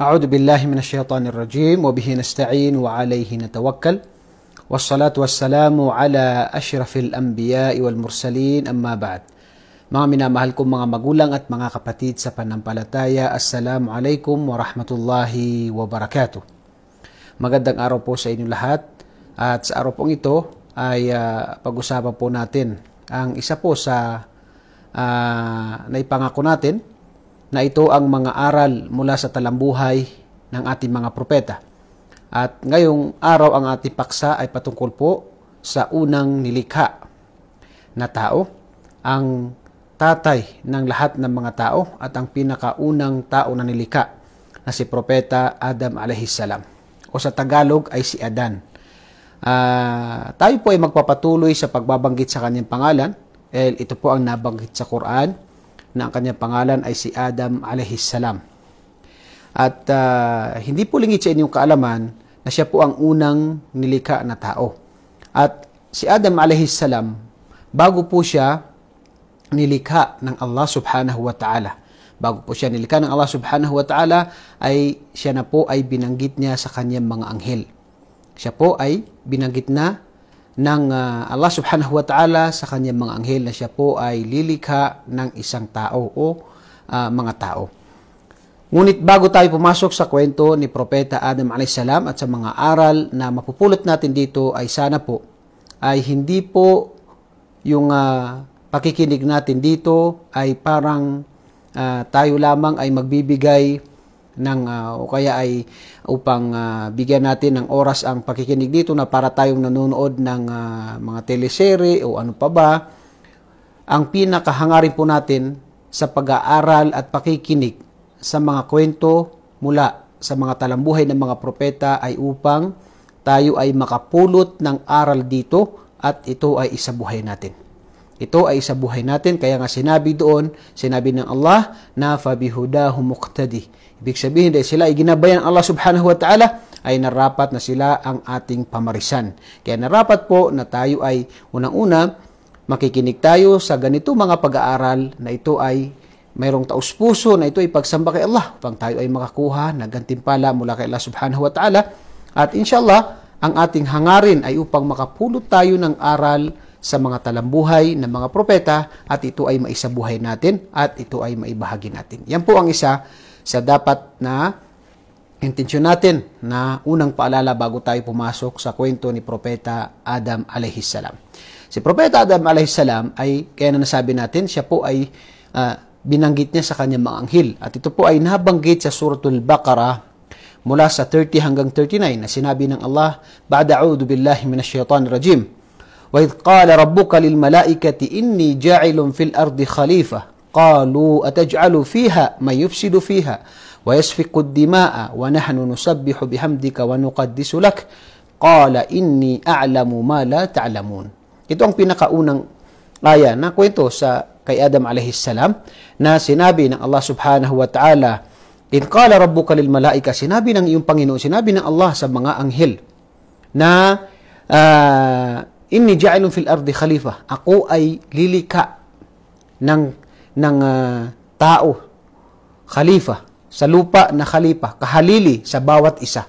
أعوذ بالله من الشيطان الرجيم وبه نستعين وعليه نتوكل والصلاة والسلام على أشرف الأنبياء والمرسلين أما بعد Mga minamahal kong mga magulang at mga kapatid sa panampalataya, Assalamu alaikum wa rahmatullahi wa barakatuh. Magandang araw po sa inyo lahat at sa araw pong ito ay uh, pag-usapan po natin ang isa po sa uh, naipangako natin na ito ang mga aral mula sa talambuhay ng ating mga propeta. At ngayong araw ang ating paksa ay patungkol po sa unang nilikha na tao, ang tatay ng lahat ng mga tao at ang pinakaunang tao na nilikha na si Propeta Adam salam o sa Tagalog ay si Adan. Uh, tayo po ay magpapatuloy sa pagbabanggit sa kanyang pangalan. Eh, ito po ang nabanggit sa Quran na ang kanyang pangalan ay si Adam salam. At uh, hindi po lingit sa inyong kaalaman na siya po ang unang nilikha na tao. At si Adam salam, bago po siya nilikha ng Allah subhanahu wa ta'ala. Bago po siya nilikha ng Allah subhanahu wa ta'ala, ay siya na po ay binanggit niya sa kanyang mga anghel. Siya po ay binanggit na ng uh, Allah subhanahu wa ta'ala sa kanyang mga anghel na siya po ay lilikha ng isang tao o uh, mga tao. Ngunit bago tayo pumasok sa kwento ni Propeta Adam a.s. at sa mga aral na mapupulot natin dito ay sana po ay hindi po yung uh, pakikinig natin dito ay parang uh, tayo lamang ay magbibigay ng uh, o kaya ay upang uh, bigyan natin ng oras ang pakikinig dito na para tayong nanonood ng uh, mga teleserye o ano pa ba ang pinakahangarin po natin sa pag-aaral at pakikinig sa mga kwento mula sa mga talambuhay ng mga propeta ay upang tayo ay makapulot ng aral dito at ito ay isabuhay natin. Ito ay sa buhay natin. Kaya nga sinabi doon, sinabi ng Allah, na fabihudahu muqtadi. Ibig sabihin dahil sila ay ginabayan ng Allah subhanahu wa ta'ala, ay narapat na sila ang ating pamarisan. Kaya narapat po na tayo ay unang-una makikinig tayo sa ganito mga pag-aaral na ito ay mayroong taus-puso na ito ay pagsamba kay Allah upang tayo ay makakuha ng gantimpala mula kay Allah subhanahu wa ta'ala. At inshallah, ang ating hangarin ay upang makapulot tayo ng aral sa mga talambuhay ng mga propeta at ito ay maisabuhay natin at ito ay maibahagi natin. Yan po ang isa sa dapat na intensyon natin na unang paalala bago tayo pumasok sa kwento ni Propeta Adam alaihissalam. Si Propeta Adam alaihissalam ay, kaya na nasabi natin, siya po ay uh, binanggit niya sa kanyang mga anghel. At ito po ay nabanggit sa Suratul Baqara mula sa 30 hanggang 39 na sinabi ng Allah, Ba'da a'udhu billahi minash shaitanir rajim. وإذ قال ربك للملائكة إني جاعل في الأرض خليفة قالوا أتجعل فيها من يفسد فيها ويسفك الدماء ونحن نسبح بحمدك ونقدس لك قال إني أعلم ما لا تعلمون Ito ang pinakaunang aya na kwento sa kay Adam alayhis salam na sinabi ng Allah subhanahu wa ta'ala In qala rabbuka lil malaika sinabi ng iyong Panginoon sinabi ng Allah sa mga anghel na uh, Inni ja'ilun fil ardi khalifa. Ako ay lilika ng ng uh, tao khalifa sa lupa na khalifa, kahalili sa bawat isa.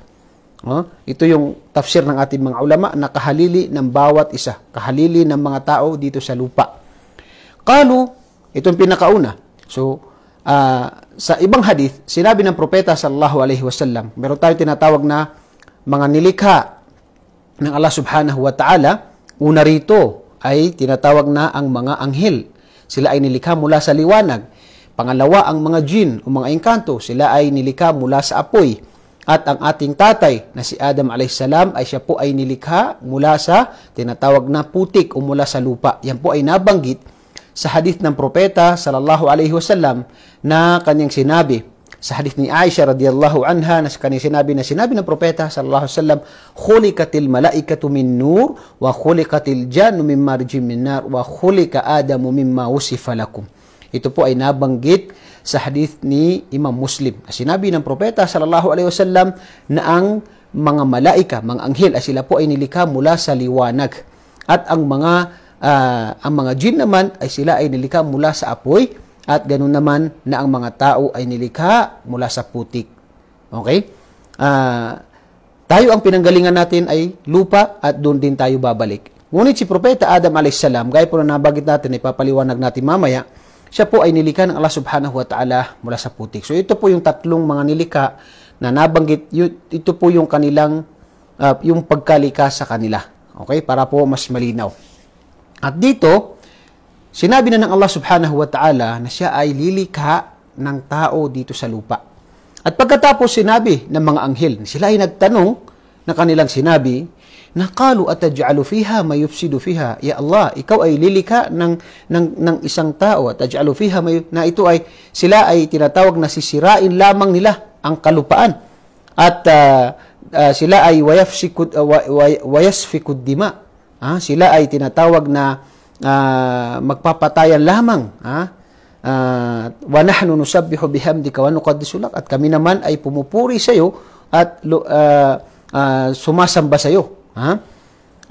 Oh, ito yung tafsir ng ating mga ulama na kahalili ng bawat isa, kahalili ng mga tao dito sa lupa. Kalu, itong pinakauna. So, uh, sa ibang hadith, sinabi ng propeta sallallahu alaihi wasallam, meron tayong tinatawag na mga nilikha ng Allah subhanahu wa ta'ala Una rito ay tinatawag na ang mga anghel. Sila ay nilikha mula sa liwanag. Pangalawa ang mga jin o mga engkanto. Sila ay nilikha mula sa apoy. At ang ating tatay na si Adam a.s. ay siya po ay nilikha mula sa tinatawag na putik o mula sa lupa. Yan po ay nabanggit sa hadith ng propeta sallallahu alaihi wasallam na kanyang sinabi sa hadith ni Aisha radiyallahu anha na kanya sinabi na sinabi ng propeta sallallahu alaihi wasallam khuliqatil malaikatu min nur wa khuliqatil jannu min marjim min nar wa khuliqa adamu mimma usifa lakum ito po ay nabanggit sa hadith ni Imam Muslim na sinabi ng propeta sallallahu alaihi wasallam na ang mga malaika mga anghel ay sila po ay nilikha mula sa liwanag at ang mga uh, ang mga jin naman ay sila ay nilikha mula sa apoy at ganun naman na ang mga tao ay nilikha mula sa putik. Okay? Uh, tayo ang pinanggalingan natin ay lupa at doon din tayo babalik. Ngunit si Propeta Adam salam, gaya po na nabagit natin, ipapaliwanag natin mamaya, siya po ay nilikha ng Allah subhanahu wa ta'ala mula sa putik. So ito po yung tatlong mga nilikha na nabanggit, ito po yung kanilang, uh, yung pagkalika sa kanila. Okay? Para po mas malinaw. At dito, Sinabi na ng Allah subhanahu wa ta'ala na siya ay lilikha ng tao dito sa lupa. At pagkatapos sinabi ng mga anghel, sila ay nagtanong na kanilang sinabi, na qalu ataj'alu fiha may yufsidu fiha ya Allah ikaw ay lilika ng ng ng isang tao at taj'alu fiha may na ito ay sila ay tinatawag na sisirain lamang nila ang kalupaan at uh, uh, sila ay wayafsikud uh, ah, wayasfikud dima ah, sila ay tinatawag na uh, magpapatayan lamang. Ha? Uh, wa nahnu nusabbihu bihamdika wa nuqaddisu lak at kami naman ay pumupuri sa iyo at uh, uh, sumasamba sa iyo ha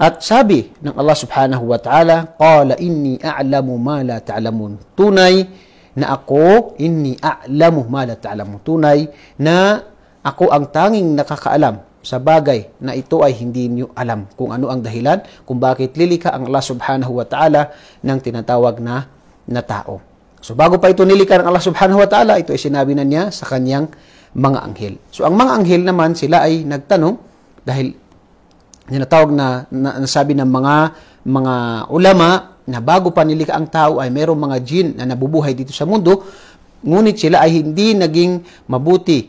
at sabi ng Allah Subhanahu wa Ta'ala qala inni a'lamu ma la ta'lamun ta tunay na ako inni a'lamu ma la ta'lamun ta tunay na ako ang tanging nakakaalam sa bagay na ito ay hindi niyo alam kung ano ang dahilan kung bakit lilika ang Allah subhanahu wa ta'ala ng tinatawag na na tao. So bago pa ito nilika ng Allah subhanahu wa ta'ala, ito ay sinabi na niya sa kanyang mga anghel. So ang mga anghel naman sila ay nagtanong dahil tinatawag na, na nasabi ng mga mga ulama na bago pa nilika ang tao ay mayroong mga jin na nabubuhay dito sa mundo ngunit sila ay hindi naging mabuti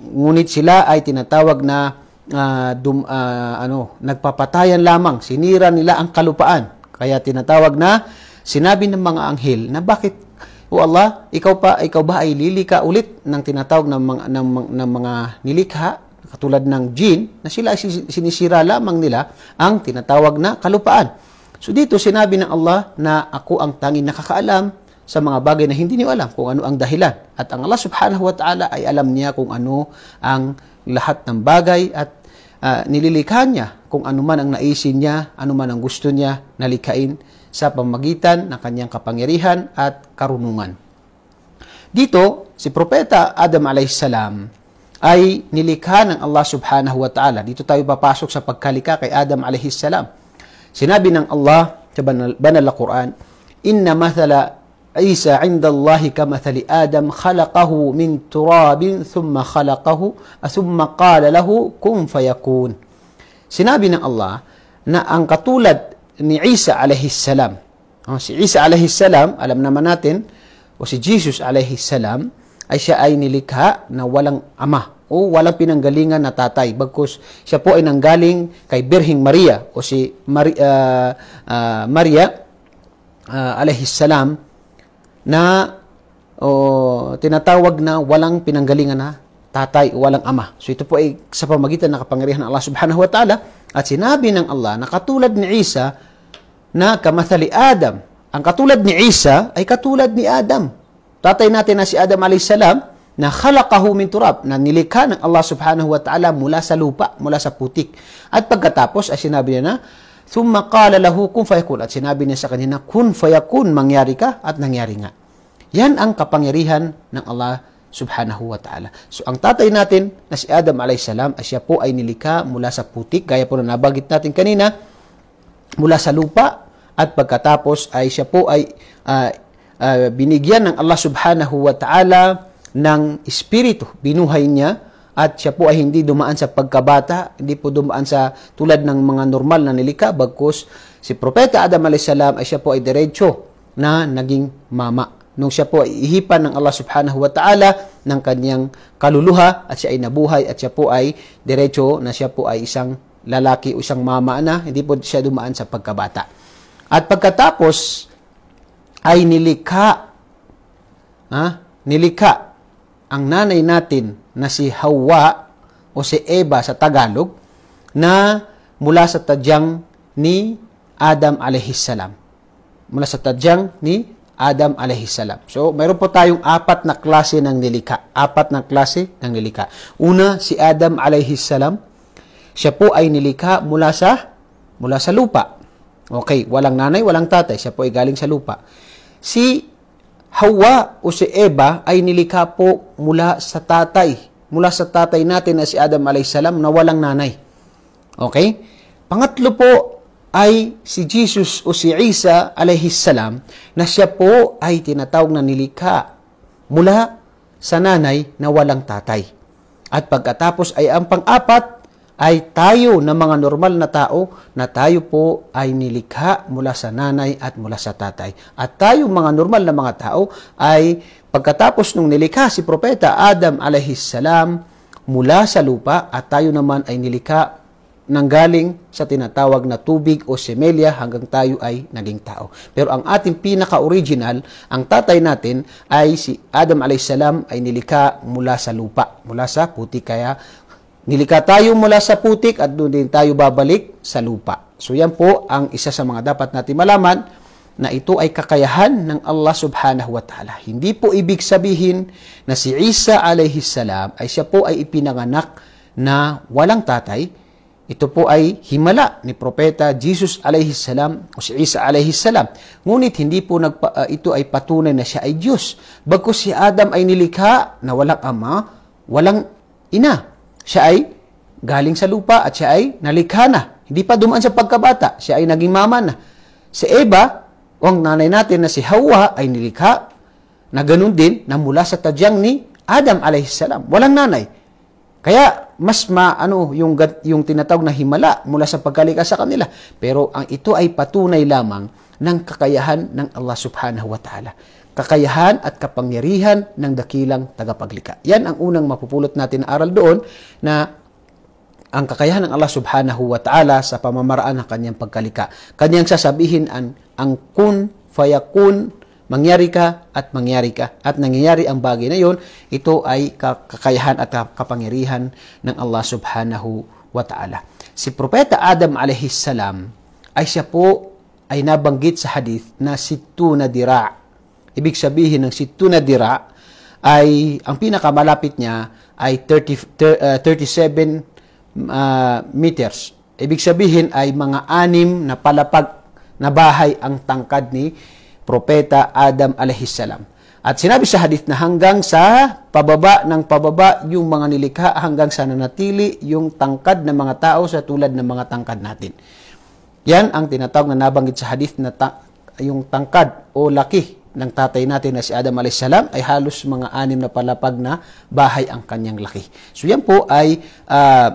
ngunit sila ay tinatawag na uh, dum, uh, ano, nagpapatayan lamang, sinira nila ang kalupaan. Kaya tinatawag na sinabi ng mga anghel na bakit o Allah, ikaw pa ikaw ba ay lilika ulit ng tinatawag ng mga ng, ng, ng mga nilikha katulad ng jin na sila ay sinisira lamang nila ang tinatawag na kalupaan. So dito sinabi ng Allah na ako ang tanging nakakaalam sa mga bagay na hindi niyo alam kung ano ang dahilan. At ang Allah subhanahu wa ta'ala ay alam niya kung ano ang lahat ng bagay at uh, nililikha niya kung anuman ang naisin niya, anuman ang gusto niya nalikain sa pamagitan ng kanyang kapangyarihan at karunungan. Dito, si Propeta Adam a.s. ay nilikha ng Allah subhanahu wa ta'ala. Dito tayo papasok sa pagkalika kay Adam a.s. Sinabi ng Allah sa banal, banal na Quran, Inna mathala عيسى عند الله كمثل آدم خلقه من تراب ثم خلقه ثم قال له كن فيكون sinabi ng Allah na ang katulad ni Isa alayhi salam si Isa alayhi salam alam naman natin o si Jesus alayhi salam ay siya ay nilikha na walang ama o walang pinanggalingan na tatay bagkus siya po ay nanggaling kay Birhing Maria o si Mar- uh, ah, uh, ah, Maria uh, alayhi salam na o tinatawag na walang pinanggalingan na tatay o walang ama. So ito po ay sa pamagitan ng kapangyarihan ng Allah subhanahu wa ta'ala at sinabi ng Allah na katulad ni Isa na kamathali Adam. Ang katulad ni Isa ay katulad ni Adam. Tatay natin na si Adam salam na khalaqahu min turab, na nilikha ng Allah subhanahu wa ta'ala mula sa lupa, mula sa putik. At pagkatapos ay sinabi niya na, Thumma qala lahu kun fayakun. At sinabi niya sa kanina, kun fayakun, mangyari ka at nangyari nga. Yan ang kapangyarihan ng Allah subhanahu wa ta'ala. So ang tatay natin na si Adam a.s. ay siya po ay nilika mula sa putik, gaya po na nabagit natin kanina, mula sa lupa at pagkatapos ay siya po ay uh, uh, binigyan ng Allah subhanahu wa ta'ala ng espiritu, binuhay niya at siya po ay hindi dumaan sa pagkabata, hindi po dumaan sa tulad ng mga normal na nilika, bagkus si Propeta Adam a.s. ay siya po ay diretsyo na naging mama nung siya po ay ihipan ng Allah subhanahu wa ta'ala ng kanyang kaluluha at siya ay nabuhay at siya po ay diretso na siya po ay isang lalaki o isang mama na hindi po siya dumaan sa pagkabata. At pagkatapos ay nilikha ha? nilikha ang nanay natin na si Hawa o si Eva sa Tagalog na mula sa tadyang ni Adam salam. Mula sa tadyang ni Adam alayhi salam. So, mayroon po tayong apat na klase ng nilika. Apat na klase ng nilika. Una, si Adam alayhi salam. Siya po ay nilika mula sa mula sa lupa. Okay, walang nanay, walang tatay. Siya po ay galing sa lupa. Si Hawa o si Eva ay nilika po mula sa tatay. Mula sa tatay natin na si Adam alayhi salam na walang nanay. Okay? Pangatlo po ay si Jesus o si Isa alayhi salam na siya po ay tinatawag na nilikha mula sa nanay na walang tatay. At pagkatapos ay ang pang-apat ay tayo na mga normal na tao na tayo po ay nilikha mula sa nanay at mula sa tatay. At tayo mga normal na mga tao ay pagkatapos nung nilikha si Propeta Adam alayhi salam mula sa lupa at tayo naman ay nilikha nanggaling sa tinatawag na tubig o semelya hanggang tayo ay naging tao. Pero ang ating pinaka-original, ang tatay natin ay si Adam a.s. ay nilikha mula sa lupa, mula sa putik. Kaya nilikha tayo mula sa putik at doon din tayo babalik sa lupa. So yan po ang isa sa mga dapat natin malaman na ito ay kakayahan ng Allah subhanahu wa ta'ala. Hindi po ibig sabihin na si Isa alayhi salam ay siya po ay ipinanganak na walang tatay, ito po ay himala ni Propeta Jesus alayhi salam o si Isa alayhi salam. Ngunit hindi po nagpa, uh, ito ay patunay na siya ay Diyos. Bagkus si Adam ay nilikha na walang ama, walang ina. Siya ay galing sa lupa at siya ay nalikha na. Hindi pa dumaan sa pagkabata. Siya ay naging mama na. Si Eva, o ang nanay natin na si Hawa ay nilikha na ganun din na mula sa tadyang ni Adam alayhi salam. Walang nanay. Kaya mas maano yung yung tinatawag na himala mula sa pagkalika sa kanila. Pero ang ito ay patunay lamang ng kakayahan ng Allah Subhanahu wa Ta'ala. Kakayahan at kapangyarihan ng dakilang tagapaglika. Yan ang unang mapupulot natin na aral doon na ang kakayahan ng Allah subhanahu wa ta'ala sa pamamaraan ng kanyang pagkalika. Kanyang sasabihin ang, ang kun fayakun mangyari ka at mangyari ka at nangyayari ang bagay na yon ito ay kakayahan at kapangyarihan ng Allah subhanahu wa ta'ala si propeta Adam alayhi salam ay siya po ay nabanggit sa hadith na situ na dira ibig sabihin ng situ na dira ay ang pinakamalapit niya ay 30, 37 uh, uh, meters ibig sabihin ay mga anim na palapag na bahay ang tangkad ni Propeta Adam alaihissalam. At sinabi sa hadith na hanggang sa pababa ng pababa yung mga nilikha hanggang sa nanatili yung tangkad ng mga tao sa tulad ng mga tangkad natin. Yan ang tinatawag na nabanggit sa hadith na ta- yung tangkad o laki ng tatay natin na si Adam a.s. ay halos mga anim na palapag na bahay ang kanyang laki. So yan po ay uh,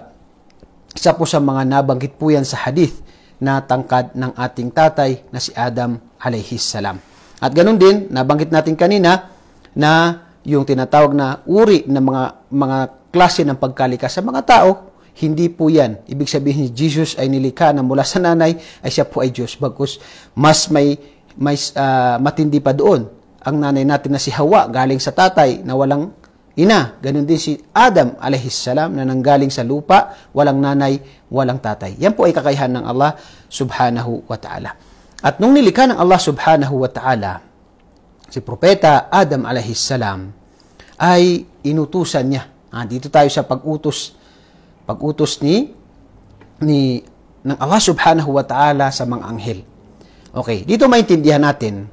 isa po sa mga nabanggit po yan sa hadith na tangkad ng ating tatay na si Adam alayhis salam. At ganun din, nabanggit natin kanina na yung tinatawag na uri ng mga mga klase ng pagkalikas sa mga tao, hindi po yan. Ibig sabihin ni Jesus ay nilikha na mula sa nanay ay siya po ay Diyos. Bagkus mas may, may uh, ah, matindi pa doon ang nanay natin na si Hawa galing sa tatay na walang ina. Ganon din si Adam salam na nanggaling sa lupa, walang nanay, walang tatay. Yan po ay kakayahan ng Allah subhanahu wa ta'ala. At nung nilikha ng Allah subhanahu wa ta'ala, si Propeta Adam salam ay inutusan niya. Ah, dito tayo sa pag-utos pag-utos ni ni ng Allah subhanahu wa ta'ala sa mga anghel. Okay, dito maintindihan natin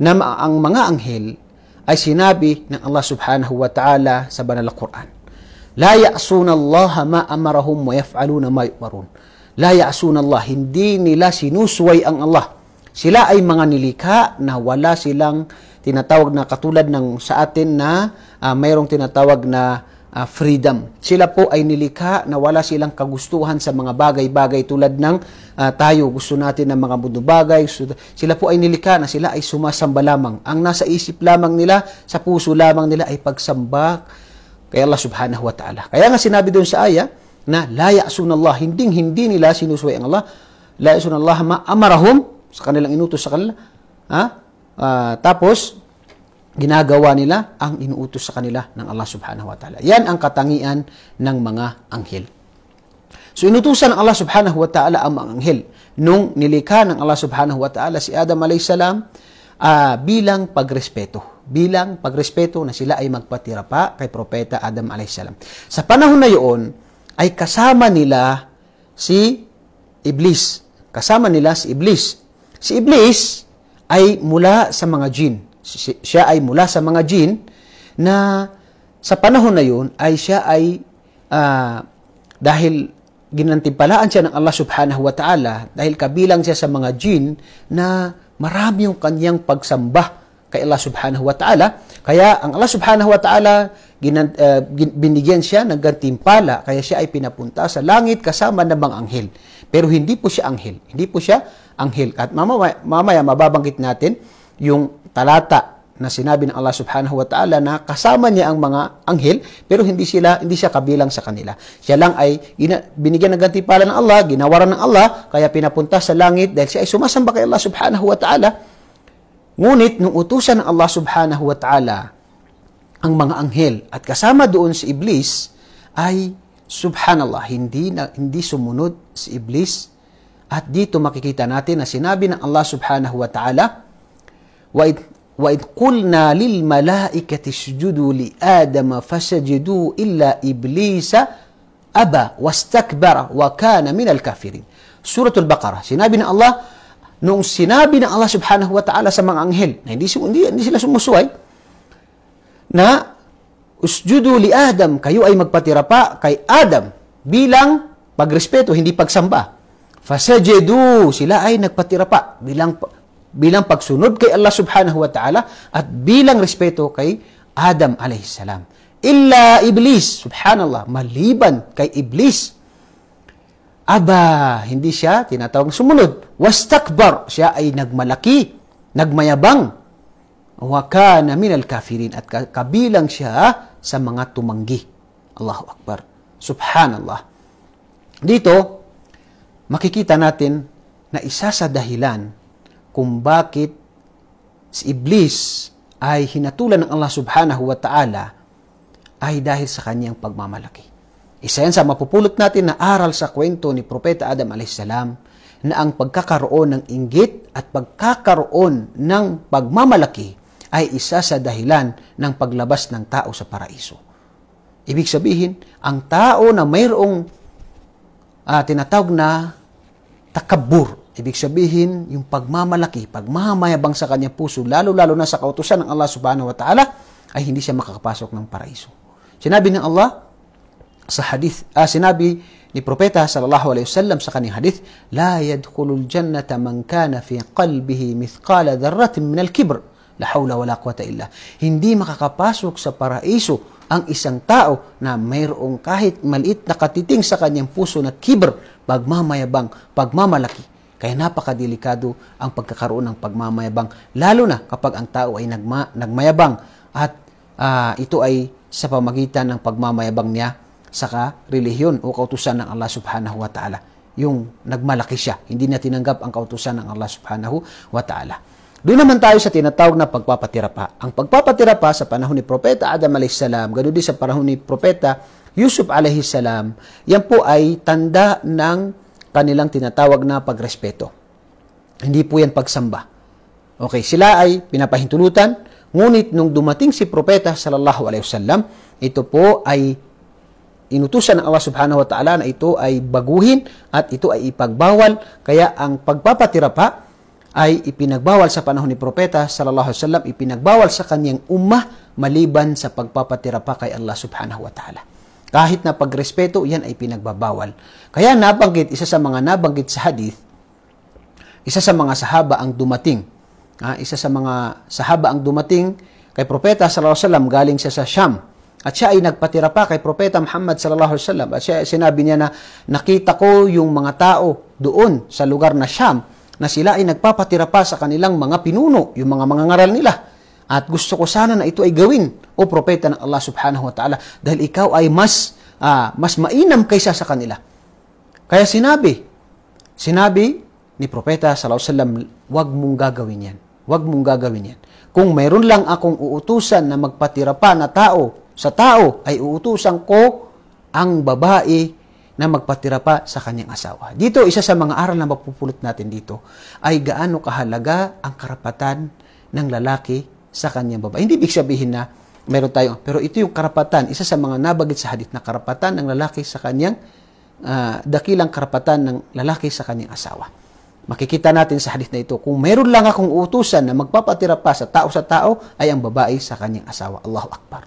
na ang mga anghel ay sinabi ng Allah subhanahu wa ta'ala sa banal na Quran. La ya'suna Allah ma amarahum wa yaf'aluna ma yu'marun. La ya'suna Allah, hindi nila sinusuway ang Allah. Sila ay mga nilikha na wala silang tinatawag na katulad ng sa atin na uh, mayroong tinatawag na uh, freedom. Sila po ay nilikha na wala silang kagustuhan sa mga bagay-bagay tulad ng uh, tayo gusto natin ng mga mundo bagay. Sila po ay nilikha na sila ay sumasamba lamang. Ang nasa isip lamang nila, sa puso lamang nila ay pagsamba kay Allah subhanahu wa ta'ala. Kaya nga sinabi doon sa aya na la ya'sunallah, hindi hindi nila sinusuway ang Allah. La ya'sunallah ma amarahum sa kanilang inutos sa kanila. Ha? Uh, tapos ginagawa nila ang inuutos sa kanila ng Allah subhanahu wa ta'ala. Yan ang katangian ng mga anghel. So inutusan ng Allah subhanahu wa ta'ala ang mga anghel nung nilikha ng Allah subhanahu wa ta'ala si Adam alayhis uh, bilang pagrespeto. Bilang pagrespeto na sila ay magpatira pa kay propeta Adam alayhis Sa panahon na iyon ay kasama nila si Iblis. Kasama nila si Iblis. Si Iblis ay mula sa mga jinn siya ay mula sa mga jin na sa panahon na yun ay siya ay uh, dahil ginantimpalaan siya ng Allah subhanahu wa ta'ala dahil kabilang siya sa mga jin na marami yung kanyang pagsamba kay Allah subhanahu wa ta'ala. Kaya ang Allah subhanahu wa ta'ala ginan, uh, binigyan siya ng gantimpala kaya siya ay pinapunta sa langit kasama ng mga anghel. Pero hindi po siya anghel. Hindi po siya anghel. At mamaya, mamaya mababanggit natin yung talata na sinabi ng Allah Subhanahu wa Ta'ala na kasama niya ang mga anghel pero hindi sila hindi siya kabilang sa kanila. Siya lang ay ina, binigyan ng gantimpala ng Allah, ginawaran ng Allah, kaya pinapunta sa langit dahil siya ay sumasamba kay Allah Subhanahu wa Ta'ala. Ngunit nung utusan ng Allah Subhanahu wa Ta'ala ang mga anghel at kasama doon si Iblis ay subhanallah hindi na, hindi sumunod si Iblis at dito makikita natin na sinabi ng Allah Subhanahu wa Ta'ala وإذ قلنا للملائكة اسجدوا لآدم فسجدوا إلا إبليس أبى واستكبر وكان من الكافرين Surah Al-Baqarah. Sinabi ng Allah, noong sinabi ng Allah subhanahu wa ta'ala sa mga anghel, na hindi, hindi, hindi sila sumusuway, na usjudu li Adam, kayo ay magpatira pa kay Adam bilang pagrespeto, hindi pagsamba. Fasajedu, sila ay nagpatira pa bilang bilang pagsunod kay Allah subhanahu wa ta'ala at bilang respeto kay Adam alayhi salam. Illa Iblis, subhanallah, maliban kay Iblis. Aba, hindi siya tinatawag sumunod. Wastakbar, siya ay nagmalaki, nagmayabang. Wa kana minal kafirin at kabilang siya sa mga tumanggi. Allahu Akbar. Subhanallah. Dito, makikita natin na isa sa dahilan kung bakit si Iblis ay hinatulan ng Allah subhanahu wa ta'ala ay dahil sa kanyang pagmamalaki. Isa yan sa mapupulot natin na aral sa kwento ni Propeta Adam a.s. na ang pagkakaroon ng inggit at pagkakaroon ng pagmamalaki ay isa sa dahilan ng paglabas ng tao sa paraiso. Ibig sabihin, ang tao na mayroong uh, tinatawag na takabur Ibig sabihin, yung pagmamalaki, pagmamayabang sa kanyang puso, lalo-lalo na sa kautusan ng Allah subhanahu wa ta'ala, ay hindi siya makakapasok ng paraiso. Sinabi ng Allah sa hadith, ah, sinabi ni Propeta sallallahu alaihi wasallam sa kanyang hadith, La yadkhulul jannata man kana fi qalbihi mithqala dharratin min al-kibr. La hawla wala quwata illa. Hindi makakapasok sa paraiso ang isang tao na mayroong kahit maliit na katiting sa kanyang puso na kibr, pagmamayabang, pagmamalaki kaya napakadelikado ang pagkakaroon ng pagmamayabang, lalo na kapag ang tao ay nagma, nagmayabang at uh, ito ay sa pamagitan ng pagmamayabang niya sa relihiyon o kautusan ng Allah subhanahu wa ta'ala. Yung nagmalaki siya, hindi niya tinanggap ang kautusan ng Allah subhanahu wa ta'ala. Doon naman tayo sa tinatawag na pagpapatira pa. Ang pagpapatira pa sa panahon ni Propeta Adam a.s., ganoon din sa panahon ni Propeta Yusuf a.s., yan po ay tanda ng kanilang tinatawag na pagrespeto. Hindi po yan pagsamba. Okay, sila ay pinapahintulutan, ngunit nung dumating si Propeta sallallahu alaihi wasallam, ito po ay inutusan ng Allah subhanahu wa ta'ala na ito ay baguhin at ito ay ipagbawal. Kaya ang pagpapatira pa ay ipinagbawal sa panahon ni Propeta sallallahu alaihi wasallam, ipinagbawal sa kaniyang ummah maliban sa pagpapatira pa kay Allah subhanahu wa ta'ala. Kahit na pagrespeto, yan ay pinagbabawal. Kaya nabanggit, isa sa mga nabanggit sa hadith, isa sa mga sahaba ang dumating. Ha? Isa sa mga sahaba ang dumating kay Propeta sallallahu alaihi wasallam galing siya sa Syam. At siya ay nagpatira pa kay Propeta Muhammad sallallahu alaihi wasallam. At siya, sinabi niya na nakita ko yung mga tao doon sa lugar na Syam na sila ay nagpapatira pa sa kanilang mga pinuno, yung mga mangangaral nila. At gusto ko sana na ito ay gawin, o propeta ng Allah subhanahu wa ta'ala, dahil ikaw ay mas, uh, mas mainam kaysa sa kanila. Kaya sinabi, sinabi ni propeta sallallahu alaihi wasallam, huwag mong gagawin yan. Huwag mong gagawin yan. Kung mayroon lang akong uutusan na magpatira pa na tao, sa tao ay uutusan ko ang babae na magpatira pa sa kanyang asawa. Dito, isa sa mga aral na mapupulot natin dito ay gaano kahalaga ang karapatan ng lalaki sa kanyang babae. Hindi ibig sabihin na meron tayo. Pero ito yung karapatan, isa sa mga nabagit sa hadith na karapatan ng lalaki sa kanyang, uh, dakilang karapatan ng lalaki sa kanyang asawa. Makikita natin sa hadith na ito, kung meron lang akong utusan na magpapatira pa sa tao sa tao, ay ang babae sa kanyang asawa. Allahu Akbar.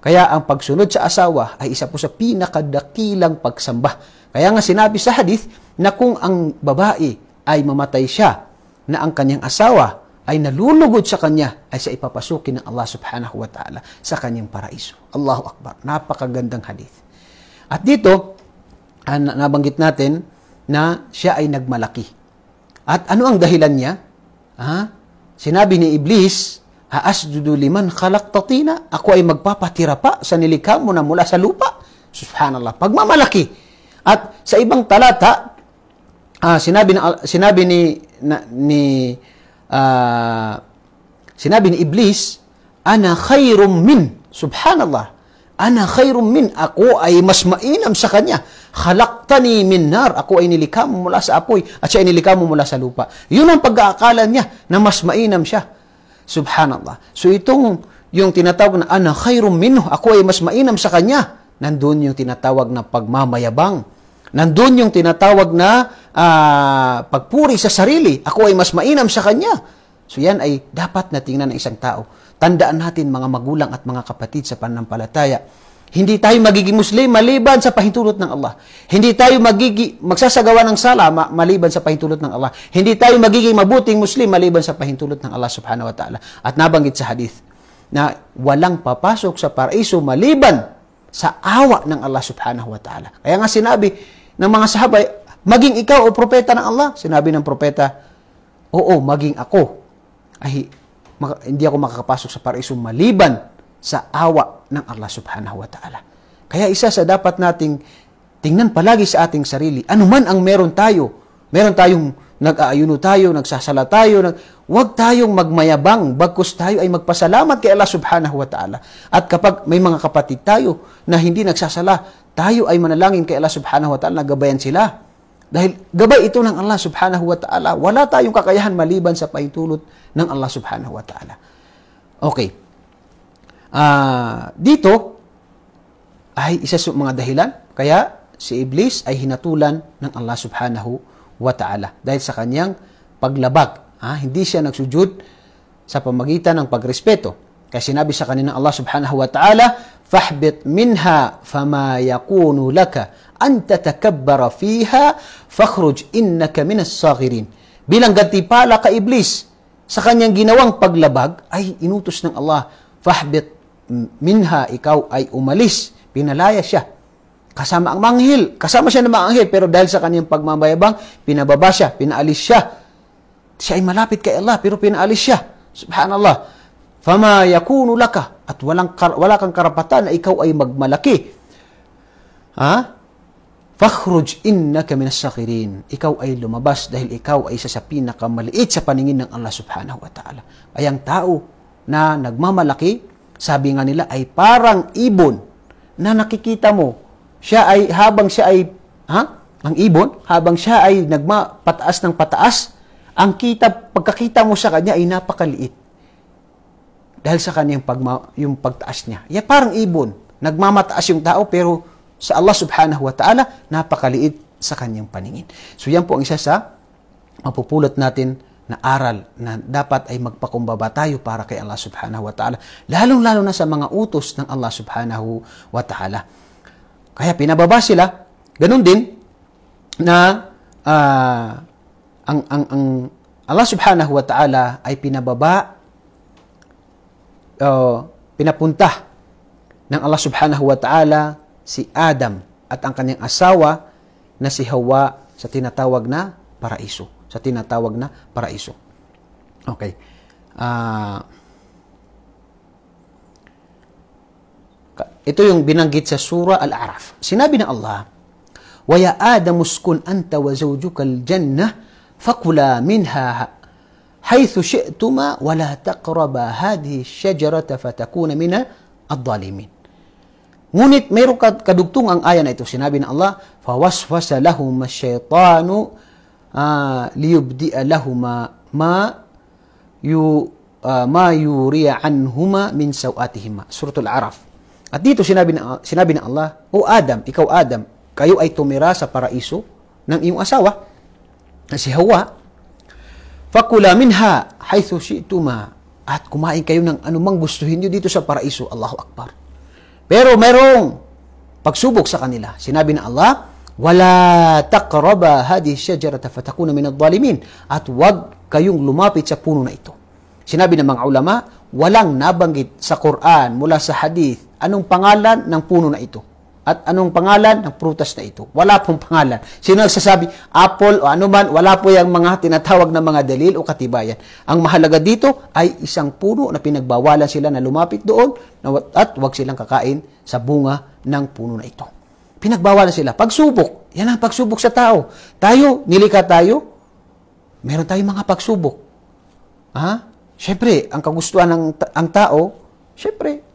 Kaya ang pagsunod sa asawa ay isa po sa pinakadakilang pagsamba. Kaya nga sinabi sa hadith na kung ang babae ay mamatay siya na ang kanyang asawa ay nalulugod sa kanya ay sa ipapasukin ng Allah subhanahu wa ta'ala sa kanyang paraiso. Allahu Akbar. Napakagandang hadith. At dito, ah, nabanggit natin na siya ay nagmalaki. At ano ang dahilan niya? Ha? Sinabi ni Iblis, Haasjudu liman khalaqtatina. Ako ay magpapatira pa sa nilikha mo na mula sa lupa. Subhanallah. Pagmamalaki. At sa ibang talata, ah, sinabi, na, sinabi ni, na, ni uh, sinabi ni Iblis, Ana khairum min. Subhanallah. Ana khairum min. Ako ay mas mainam sa kanya. Khalaqtani min nar. Ako ay nilikha mo mula sa apoy at siya ay nilikha mo mula sa lupa. Yun ang pag-aakala niya na mas mainam siya. Subhanallah. So itong yung tinatawag na ana khairum min. ako ay mas mainam sa kanya. Nandun yung tinatawag na pagmamayabang. Nandun yung tinatawag na uh, pagpuri sa sarili, ako ay mas mainam sa kanya. So yan ay dapat na tingnan ng isang tao. Tandaan natin mga magulang at mga kapatid sa panampalataya. Hindi tayo magiging Muslim maliban sa pahintulot ng Allah. Hindi tayo magiging magsasagawa ng sala maliban sa pahintulot ng Allah. Hindi tayo magiging mabuting Muslim maliban sa pahintulot ng Allah subhanahu wa ta'ala. At nabanggit sa hadith na walang papasok sa paraiso maliban sa awa ng Allah subhanahu wa ta'ala. Kaya nga sinabi ng mga sahabay, Maging ikaw o propeta ng Allah? Sinabi ng propeta, Oo, maging ako. Ay, hindi ako makakapasok sa paraiso maliban sa awa ng Allah subhanahu wa ta'ala. Kaya isa sa dapat nating tingnan palagi sa ating sarili, anuman ang meron tayo, meron tayong nag-aayuno tayo, nagsasala tayo, nag huwag tayong magmayabang, bagkus tayo ay magpasalamat kay Allah subhanahu wa ta'ala. At kapag may mga kapatid tayo na hindi nagsasala, tayo ay manalangin kay Allah subhanahu wa ta'ala, nagabayan sila dahil gabay ito ng Allah subhanahu wa ta'ala. Wala tayong kakayahan maliban sa paitulot ng Allah subhanahu wa ta'ala. Okay. Uh, dito ay isa sa mga dahilan kaya si Iblis ay hinatulan ng Allah subhanahu wa ta'ala dahil sa kanyang paglabag. Ha? Ah, hindi siya nagsujud sa pamagitan ng pagrespeto. Kaya sinabi sa kanina Allah subhanahu wa ta'ala, فَحْبِطْ مِنْهَا فَمَا يَكُونُ لَكَ an tatakabbara fiha fakhruj innaka minas saghirin. Bilang gantipala ka Iblis sa kanyang ginawang paglabag ay inutos ng Allah, fahbit minha ikaw ay umalis. Pinalaya siya. Kasama ang manghil. Kasama siya ng manghil pero dahil sa kanyang pagmamayabang, pinababa siya, pinaalis siya. Siya ay malapit kay Allah pero pinaalis siya. Subhanallah. Fama yakunu laka at walang wala kang karapatan na ikaw ay magmalaki. Ha? Fakhruj innaka minassakirin. Ikaw ay lumabas dahil ikaw ay isa sa pinakamaliit sa paningin ng Allah subhanahu wa ta'ala. Ay ang tao na nagmamalaki, sabi nga nila ay parang ibon na nakikita mo. Siya ay, habang siya ay, ha? Ang ibon, habang siya ay nagmapataas pataas ng pataas, ang kita, pagkakita mo sa kanya ay napakaliit. Dahil sa kanyang pagma, yung pagtaas niya. Ya, parang ibon. Nagmamataas yung tao pero sa Allah subhanahu wa ta'ala, napakaliit sa kanyang paningin. So yan po ang isa sa mapupulot natin na aral na dapat ay magpakumbaba tayo para kay Allah subhanahu wa ta'ala. Lalong-lalo na sa mga utos ng Allah subhanahu wa ta'ala. Kaya pinababa sila. Ganun din na uh, ang, ang, ang Allah subhanahu wa ta'ala ay pinababa uh, pinapunta ng Allah subhanahu wa ta'ala si Adam at ang kanyang asawa na si Hawa sa tinatawag na paraiso. Sa tinatawag na paraiso. Okay. Uh, ito yung binanggit sa Surah Al-Araf. Sinabi ng Allah, وَيَا آدَمُ اسْكُنْ أَنْتَ وَزَوْجُكَ الْجَنَّةِ فَكُلَا مِنْهَا حيث شئتما ولا تقربا هذه الشجرة فتكون من الظالمين Ngunit mayroong kadugtong ang ayan na ito. Sinabi ng Allah, فَوَسْوَسَ لَهُمَ الشَّيْطَانُ uh, لِيُبْدِئَ لَهُمَا مَا yu uh, ma yuriya anhuma min sawatihima suratul araf at dito sinabi ng sinabi ng Allah o Adam ikaw Adam kayo ay tumira sa paraiso ng iyong asawa na si Hawa fakula minha haythu shi'tuma at kumain kayo ng anumang gustuhin niyo dito sa paraiso Allahu akbar pero merong pagsubok sa kanila. Sinabi ng Allah, wala taqraba hadhihi shajarata fatakuna min adh-dhalimin at wag kayong lumapit sa puno na ito. Sinabi ng mga ulama, walang nabanggit sa Quran mula sa hadith anong pangalan ng puno na ito. At anong pangalan ng prutas na ito? Wala pong pangalan. Sino nagsasabi, apple o anuman, wala po yung mga tinatawag na mga dalil o katibayan. Ang mahalaga dito ay isang puno na pinagbawalan sila na lumapit doon at wag silang kakain sa bunga ng puno na ito. Pinagbawalan sila. Pagsubok. Yan ang pagsubok sa tao. Tayo, nilika tayo, meron tayong mga pagsubok. Ha? Siyempre, ang kagustuhan ng ang tao, siyempre,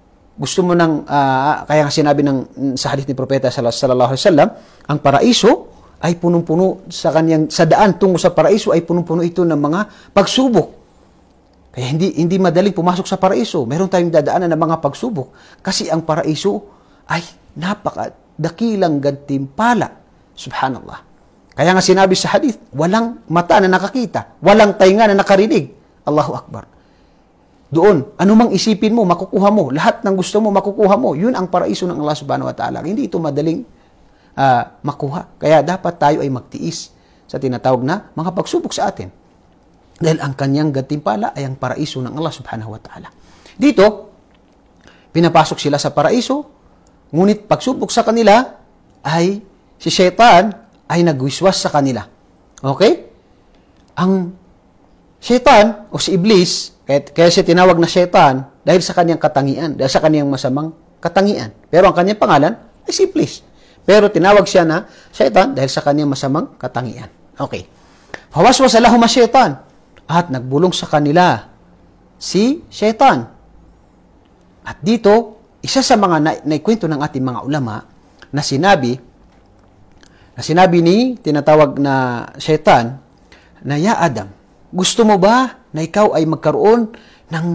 gusto mo nang uh, kaya nga sinabi ng, sa hadith ni Propeta sallallahu alaihi wasallam, ang paraiso ay punong-puno sa kanyang, sa daan tungo sa paraiso ay punong-puno ito ng mga pagsubok. Kaya hindi, hindi madaling pumasok sa paraiso. Meron tayong dadaanan ng mga pagsubok. Kasi ang paraiso ay napaka dakilang gantimpala. Subhanallah. Kaya nga sinabi sa hadith, walang mata na nakakita, walang tainga na nakarinig. Allahu Akbar doon. Anumang isipin mo, makukuha mo. Lahat ng gusto mo, makukuha mo. Yun ang paraiso ng Allah subhanahu wa ta'ala. Hindi ito madaling uh, makuha. Kaya dapat tayo ay magtiis sa tinatawag na mga pagsubok sa atin. Dahil ang kanyang gantimpala ay ang paraiso ng Allah subhanahu wa ta'ala. Dito, pinapasok sila sa paraiso, ngunit pagsubok sa kanila ay si Shaitan ay nagwiswas sa kanila. Okay? Ang Shaitan o si Iblis, kaya siya tinawag na Shaitan dahil sa kanyang katangian, dahil sa kanyang masamang katangian. Pero ang kanyang pangalan ay si Iblis. Pero tinawag siya na Shaitan dahil sa kanyang masamang katangian. Okay. Hawaswas alahuma Shaitan at nagbulong sa kanila si Shaitan. At dito, isa sa mga na- naikwento ng ating mga ulama na sinabi na sinabi ni tinatawag na Shaitan na ya Adam gusto mo ba na ikaw ay magkaroon ng,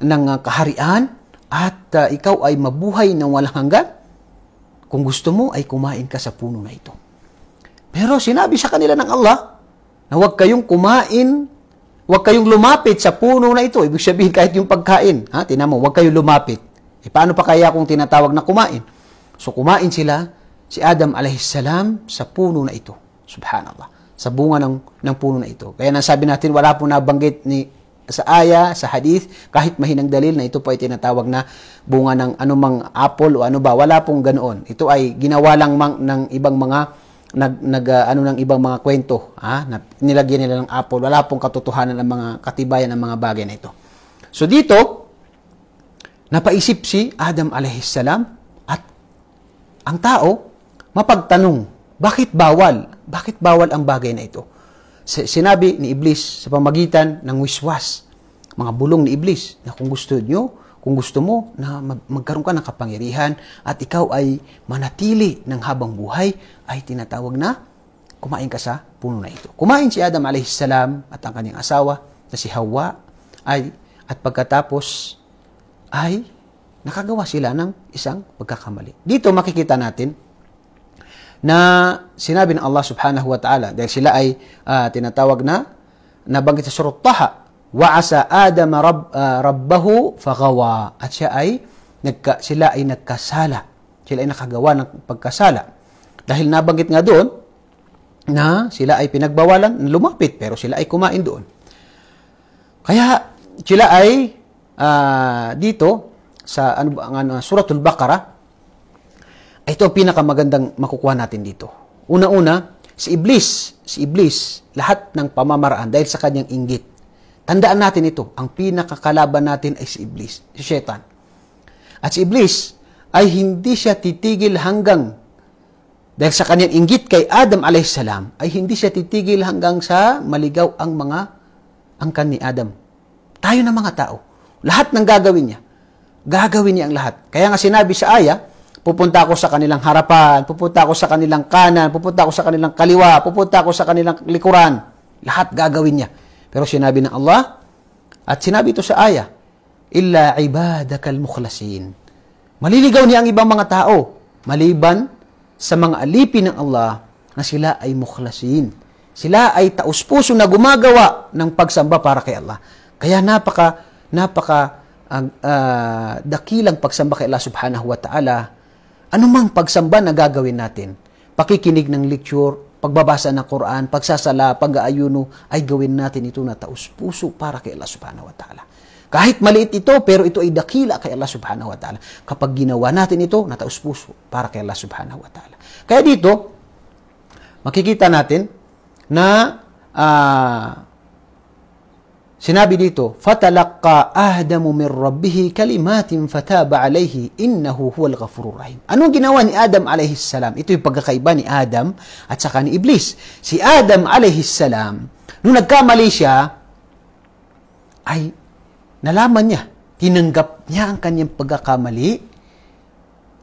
ng ah, kaharian at uh, ikaw ay mabuhay ng walang hanggan? Kung gusto mo ay kumain ka sa puno na ito. Pero sinabi sa kanila ng Allah na huwag kayong kumain, huwag kayong lumapit sa puno na ito. Ibig sabihin kahit yung pagkain, ha? tinan mo, huwag kayong lumapit. E paano pa kaya kung tinatawag na kumain? So kumain sila, si Adam alaihissalam sa puno na ito. Subhanallah sa bunga ng, ng puno na ito. Kaya nang sabi natin, wala po nabanggit ni, sa aya, sa hadith, kahit mahinang dalil na ito po ay tinatawag na bunga ng anumang apple o ano ba, wala pong ganoon. Ito ay ginawa lang mang, ng ibang mga nag, nag uh, ano ng ibang mga kwento, ha? Na, nilagyan nila ng apple. Wala pong katotohanan ng mga katibayan ng mga bagay na ito. So dito, napaisip si Adam alayhis salam at ang tao mapagtanong bakit bawal? Bakit bawal ang bagay na ito? Sinabi ni Iblis sa pamagitan ng wiswas, mga bulong ni Iblis, na kung gusto nyo, kung gusto mo na magkaroon ka ng kapangyarihan at ikaw ay manatili ng habang buhay, ay tinatawag na kumain ka sa puno na ito. Kumain si Adam a.s. at ang kanyang asawa na si Hawa ay at pagkatapos ay nakagawa sila ng isang pagkakamali. Dito makikita natin na sinabi ng Allah subhanahu wa ta'ala dahil sila ay uh, tinatawag na nabanggit sa surah Taha wa asa Adam uh, rabbahu fagawa at siya ay nagka, sila ay nagkasala sila ay nakagawa ng pagkasala dahil nabanggit nga doon na sila ay pinagbawalan lumapit pero sila ay kumain doon kaya sila ay uh, dito sa ano, ano suratul Baqarah ito pinakamagandang makukuha natin dito. Una-una, si Iblis, si Iblis, lahat ng pamamaraan dahil sa kanyang inggit. Tandaan natin ito, ang pinakakalaban natin ay si Iblis, si Shetan. At si Iblis ay hindi siya titigil hanggang dahil sa kanyang inggit kay Adam alayhisalam ay hindi siya titigil hanggang sa maligaw ang mga angkan ni Adam. Tayo na mga tao. Lahat ng gagawin niya. Gagawin niya ang lahat. Kaya nga sinabi sa Aya, Pupunta ako sa kanilang harapan, pupunta ako sa kanilang kanan, pupunta ako sa kanilang kaliwa, pupunta ako sa kanilang likuran. Lahat gagawin niya. Pero sinabi ng Allah, at sinabi ito sa aya, Illa ibadakal mukhlasin. Maliligaw niya ang ibang mga tao, maliban sa mga alipin ng Allah na sila ay mukhlasin. Sila ay taus-puso na gumagawa ng pagsamba para kay Allah. Kaya napaka, napaka, ang uh, dakilang pagsamba kay Allah subhanahu wa ta'ala Anumang pagsamba na gagawin natin, pakikinig ng lecture, pagbabasa ng Quran, pagsasala, pag-aayuno, ay gawin natin ito na taus-puso para kay Allah subhanahu wa ta'ala. Kahit maliit ito, pero ito ay dakila kay Allah subhanahu wa ta'ala. Kapag ginawa natin ito, nataus-puso para kay Allah subhanahu wa ta'ala. Kaya dito, makikita natin na uh, Sinabi dito, فَتَلَقَّى آدَمُ مِنْ رَبِّهِ كَلِمَاتٍ فَتَابَ عَلَيْهِ إِنَّهُ هُوَ الْغَفُورُ الرَّحِيمُ Anong ginawa ni Adam alayhis salam? Ito yung pagkakaiba ni Adam at saka ni Iblis. Si Adam alayhis salam, nung nagkamali siya, ay nalaman niya, tinanggap niya ang kanyang pagkakamali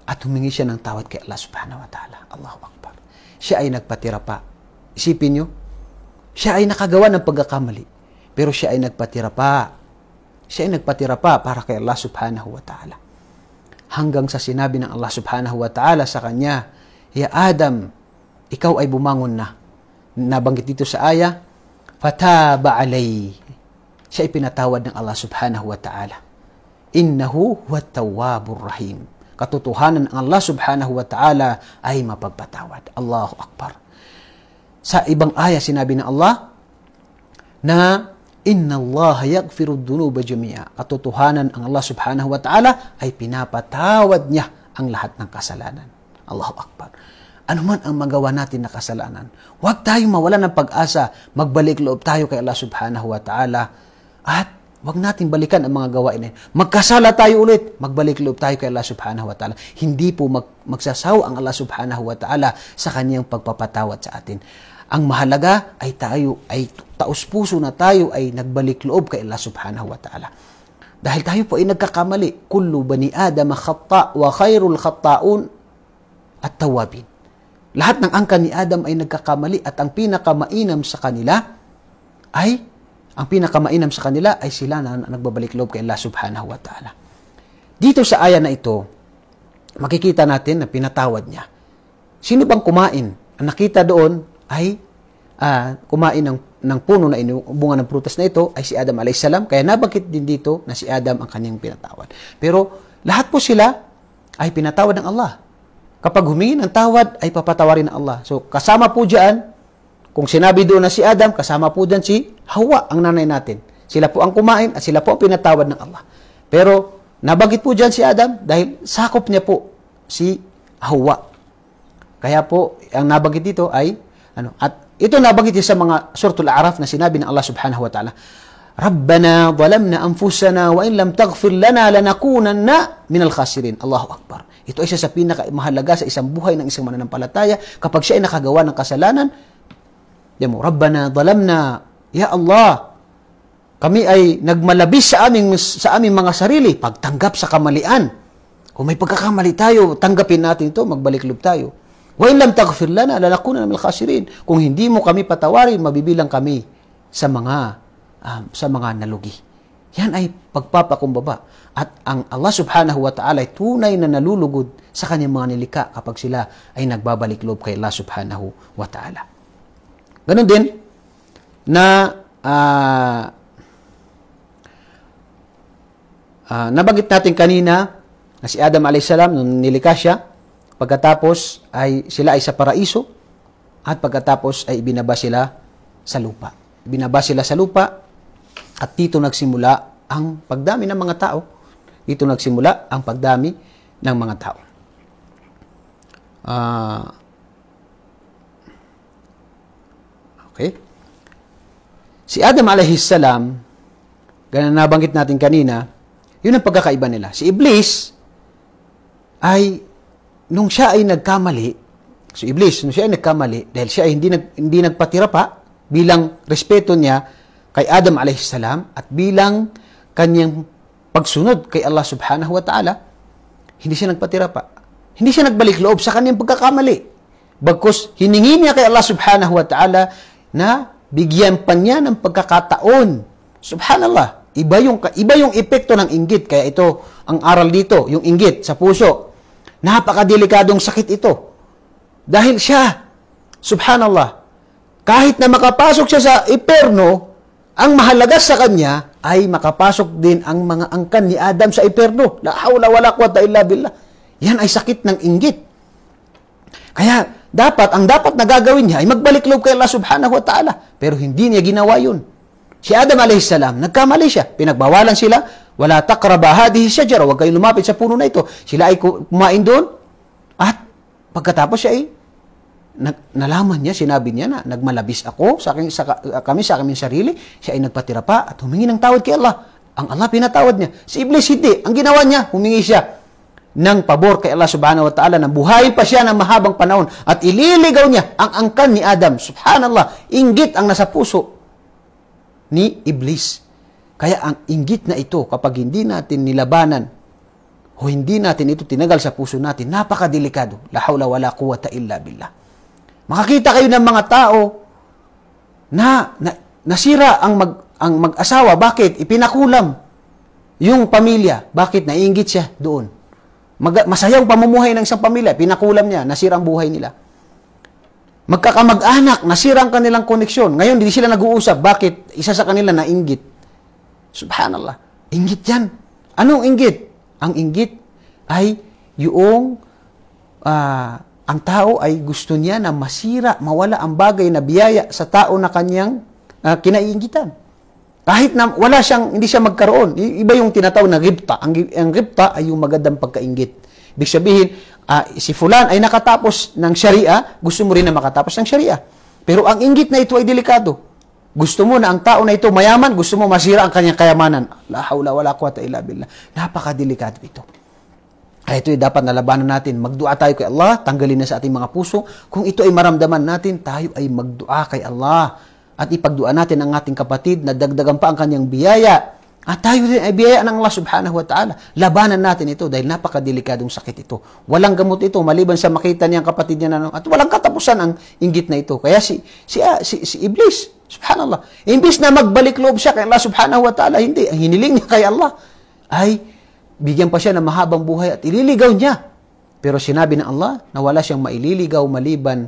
at humingi siya ng tawad kay Allah subhanahu wa ta'ala. Allahu Akbar. Siya ay nagpatira pa. Isipin niyo, siya ay nakagawa ng pagkakamali pero siya ay nagpatira pa. Siya ay nagpatira pa para kay Allah subhanahu wa ta'ala. Hanggang sa sinabi ng Allah subhanahu wa ta'ala sa kanya, Ya Adam, ikaw ay bumangon na. Nabanggit dito sa aya, Fataba alay. Siya ay pinatawad ng Allah subhanahu wa ta'ala. Innahu huwa tawwabur rahim. Katotohanan ng Allah subhanahu wa ta'ala ay mapagpatawad. Allahu Akbar. Sa ibang aya sinabi ng Allah na Inna Allah yaghfiru dunuba jami'a. At tutuhanan ang Allah subhanahu wa ta'ala ay pinapatawad niya ang lahat ng kasalanan. Allahu Akbar. Ano man ang magawa natin na kasalanan, huwag tayong mawala ng pag-asa. Magbalik loob tayo kay Allah subhanahu wa ta'ala. At huwag natin balikan ang mga gawain na Magkasala tayo ulit, magbalik loob tayo kay Allah subhanahu wa ta'ala. Hindi po mag- magsasaw ang Allah subhanahu wa ta'ala sa kaniyang pagpapatawad sa atin. Ang mahalaga ay tayo ay taus-puso na tayo ay nagbalik loob kay Allah subhanahu wa ta'ala. Dahil tayo po ay nagkakamali. Kullu bani Adam khata wa khairul khataun at tawabin. Lahat ng angka ni Adam ay nagkakamali at ang pinakamainam sa kanila ay ang pinakamainam sa kanila ay sila na nagbabalik loob kay Allah subhanahu wa ta'ala. Dito sa aya na ito, makikita natin na pinatawad niya. Sino bang kumain? Ang nakita doon ay uh, kumain ng ng puno na inubunga ng prutas na ito ay si Adam salam Kaya nabanggit din dito na si Adam ang kanyang pinatawad. Pero lahat po sila ay pinatawad ng Allah. Kapag humingi ng tawad, ay papatawarin ng Allah. So, kasama po diyan kung sinabi doon na si Adam, kasama po diyan si Hawa, ang nanay natin. Sila po ang kumain at sila po ang pinatawad ng Allah. Pero, nabanggit po diyan si Adam dahil sakop niya po si Hawa. Kaya po, ang nabanggit dito ay, ano, at ito nabanggit sa mga Suratul Araf na sinabi ng Allah Subhanahu wa Ta'ala, Rabbana zalamna anfusana wa in lam taghfir lana lanakunanna minal khasirin. Allahu Akbar. Ito ay isa sa pinakamahalaga sa isang buhay ng isang mananampalataya kapag siya ay nakagawa ng kasalanan. Diyan Rabbana zalamna, Ya Allah, kami ay nagmalabis sa aming, sa aming mga sarili, pagtanggap sa kamalian. Kung may pagkakamali tayo, tanggapin natin ito, magbalik loob tayo. Wa in وَإِنْ لَمْ تَغْفِرْ لَنَا لَنَكُونَ مِنَ khasirin Kung hindi mo kami patawarin, mabibilang kami sa mga um, sa mga nalugi. Yan ay pagpapakumbaba. At ang Allah subhanahu wa ta'ala ay tunay na nalulugod sa kanyang mga nilika kapag sila ay nagbabalik loob kay Allah subhanahu wa ta'ala. Ganon din na uh, ah, uh, ah, nabagit natin kanina na si Adam a.s. nung nilikha siya, Pagkatapos ay sila ay sa paraiso at pagkatapos ay ibinaba sila sa lupa. Ibinaba sila sa lupa at dito nagsimula ang pagdami ng mga tao. Dito nagsimula ang pagdami ng mga tao. Uh, okay. Si Adam alayhis salam, ganun nabanggit natin kanina, yun ang pagkakaiba nila. Si Iblis ay nung siya ay nagkamali, so Iblis, nung siya ay nagkamali, dahil siya ay hindi, nag, hindi nagpatira pa bilang respeto niya kay Adam a.s. at bilang kanyang pagsunod kay Allah subhanahu wa ta'ala, hindi siya nagpatira pa. Hindi siya nagbalik loob sa kanyang pagkakamali. Bagkus, hiningi niya kay Allah subhanahu wa ta'ala na bigyan pa niya ng pagkakataon. Subhanallah, iba yung, iba yung epekto ng inggit. Kaya ito ang aral dito, yung inggit sa puso. Napakadelikadong sakit ito. Dahil siya, subhanallah, kahit na makapasok siya sa iperno, ang mahalaga sa kanya ay makapasok din ang mga angkan ni Adam sa iperno. La hawla wala quwata illa billah. Yan ay sakit ng inggit. Kaya dapat, ang dapat na gagawin niya ay magbalik loob kay Allah subhanahu wa ta'ala. Pero hindi niya ginawa yun si Adam alayhis salam, nagkamali siya. Pinagbawalan sila, wala takraba hadihi syajara, huwag kayong lumapit sa puno na ito. Sila ay kumain doon at pagkatapos siya ay nag, nalaman niya, sinabi niya na nagmalabis ako sa, akin sa kami sa aming sarili, siya ay nagpatira pa at humingi ng tawad kay Allah. Ang Allah pinatawad niya. Si Iblis hindi. Ang ginawa niya, humingi siya ng pabor kay Allah subhanahu wa ta'ala na buhayin pa siya ng mahabang panahon at ililigaw niya ang angkan ni Adam. Subhanallah, inggit ang nasa puso ni Iblis. Kaya ang inggit na ito, kapag hindi natin nilabanan o hindi natin ito tinagal sa puso natin, napakadelikado. La hawla wala quwata illa billah. Makakita kayo ng mga tao na, na nasira ang mag ang mag-asawa, bakit? Ipinakulam yung pamilya. Bakit? Naiingit siya doon. Mag- masayang pamumuhay ng isang pamilya. Pinakulam niya, nasirang buhay nila. Magkakamag-anak, nasira ang kanilang koneksyon. Ngayon, hindi sila nag-uusap. Bakit? Isa sa kanila na inggit. Subhanallah. Inggit yan. Anong inggit? Ang inggit ay yung uh, ang tao ay gusto niya na masira, mawala ang bagay na biyaya sa tao na kanyang uh, ah, kinaiingitan. Kahit na wala siyang, hindi siya magkaroon. Iba yung tinatawag na ripta. Ang, ang ripta ay yung magandang pagkaingit. Ibig sabihin, uh, si fulan ay nakatapos ng sharia, gusto mo rin na makatapos ng sharia. Pero ang inggit na ito ay delikado. Gusto mo na ang tao na ito mayaman, gusto mo masira ang kanyang kayamanan. La hawla wala quwata illa billah. Napakadelikado ito. Kaya ito ay dapat nalabanan natin. Magdua tayo kay Allah, tanggalin na sa ating mga puso. Kung ito ay maramdaman natin, tayo ay magdua kay Allah. At ipagdua natin ang ating kapatid na dagdagan pa ang kanyang biyaya at ah, tayo din ay eh, biyaya ng Allah subhanahu wa ta'ala. Labanan natin ito dahil napakadelikadong sakit ito. Walang gamot ito maliban sa makita niya kapatid niya na, at walang katapusan ang inggit na ito. Kaya si, si, ah, si, si Iblis, subhanallah, imbis na magbalik loob siya kay Allah subhanahu wa ta'ala, hindi, ang hiniling niya kay Allah ay bigyan pa siya ng mahabang buhay at ililigaw niya. Pero sinabi ng Allah na wala siyang maililigaw maliban,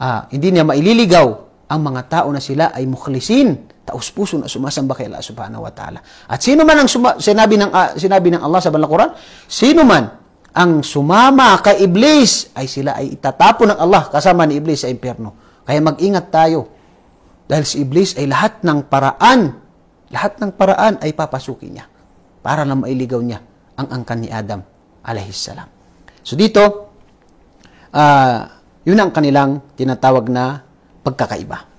ah, hindi niya maililigaw ang mga tao na sila ay mukhlisin taus puso na sumasamba kay Allah subhanahu wa ta'ala. At sino man ang suma- sinabi ng uh, sinabi ng Allah sa banal Quran, sino man ang sumama kay Iblis ay sila ay itatapon ng Allah kasama ni Iblis sa impyerno. Kaya mag-ingat tayo. Dahil si Iblis ay lahat ng paraan, lahat ng paraan ay papasukin niya para na mailigaw niya ang angkan ni Adam alayhis salam. So dito, uh, yun ang kanilang tinatawag na pagkakaiba.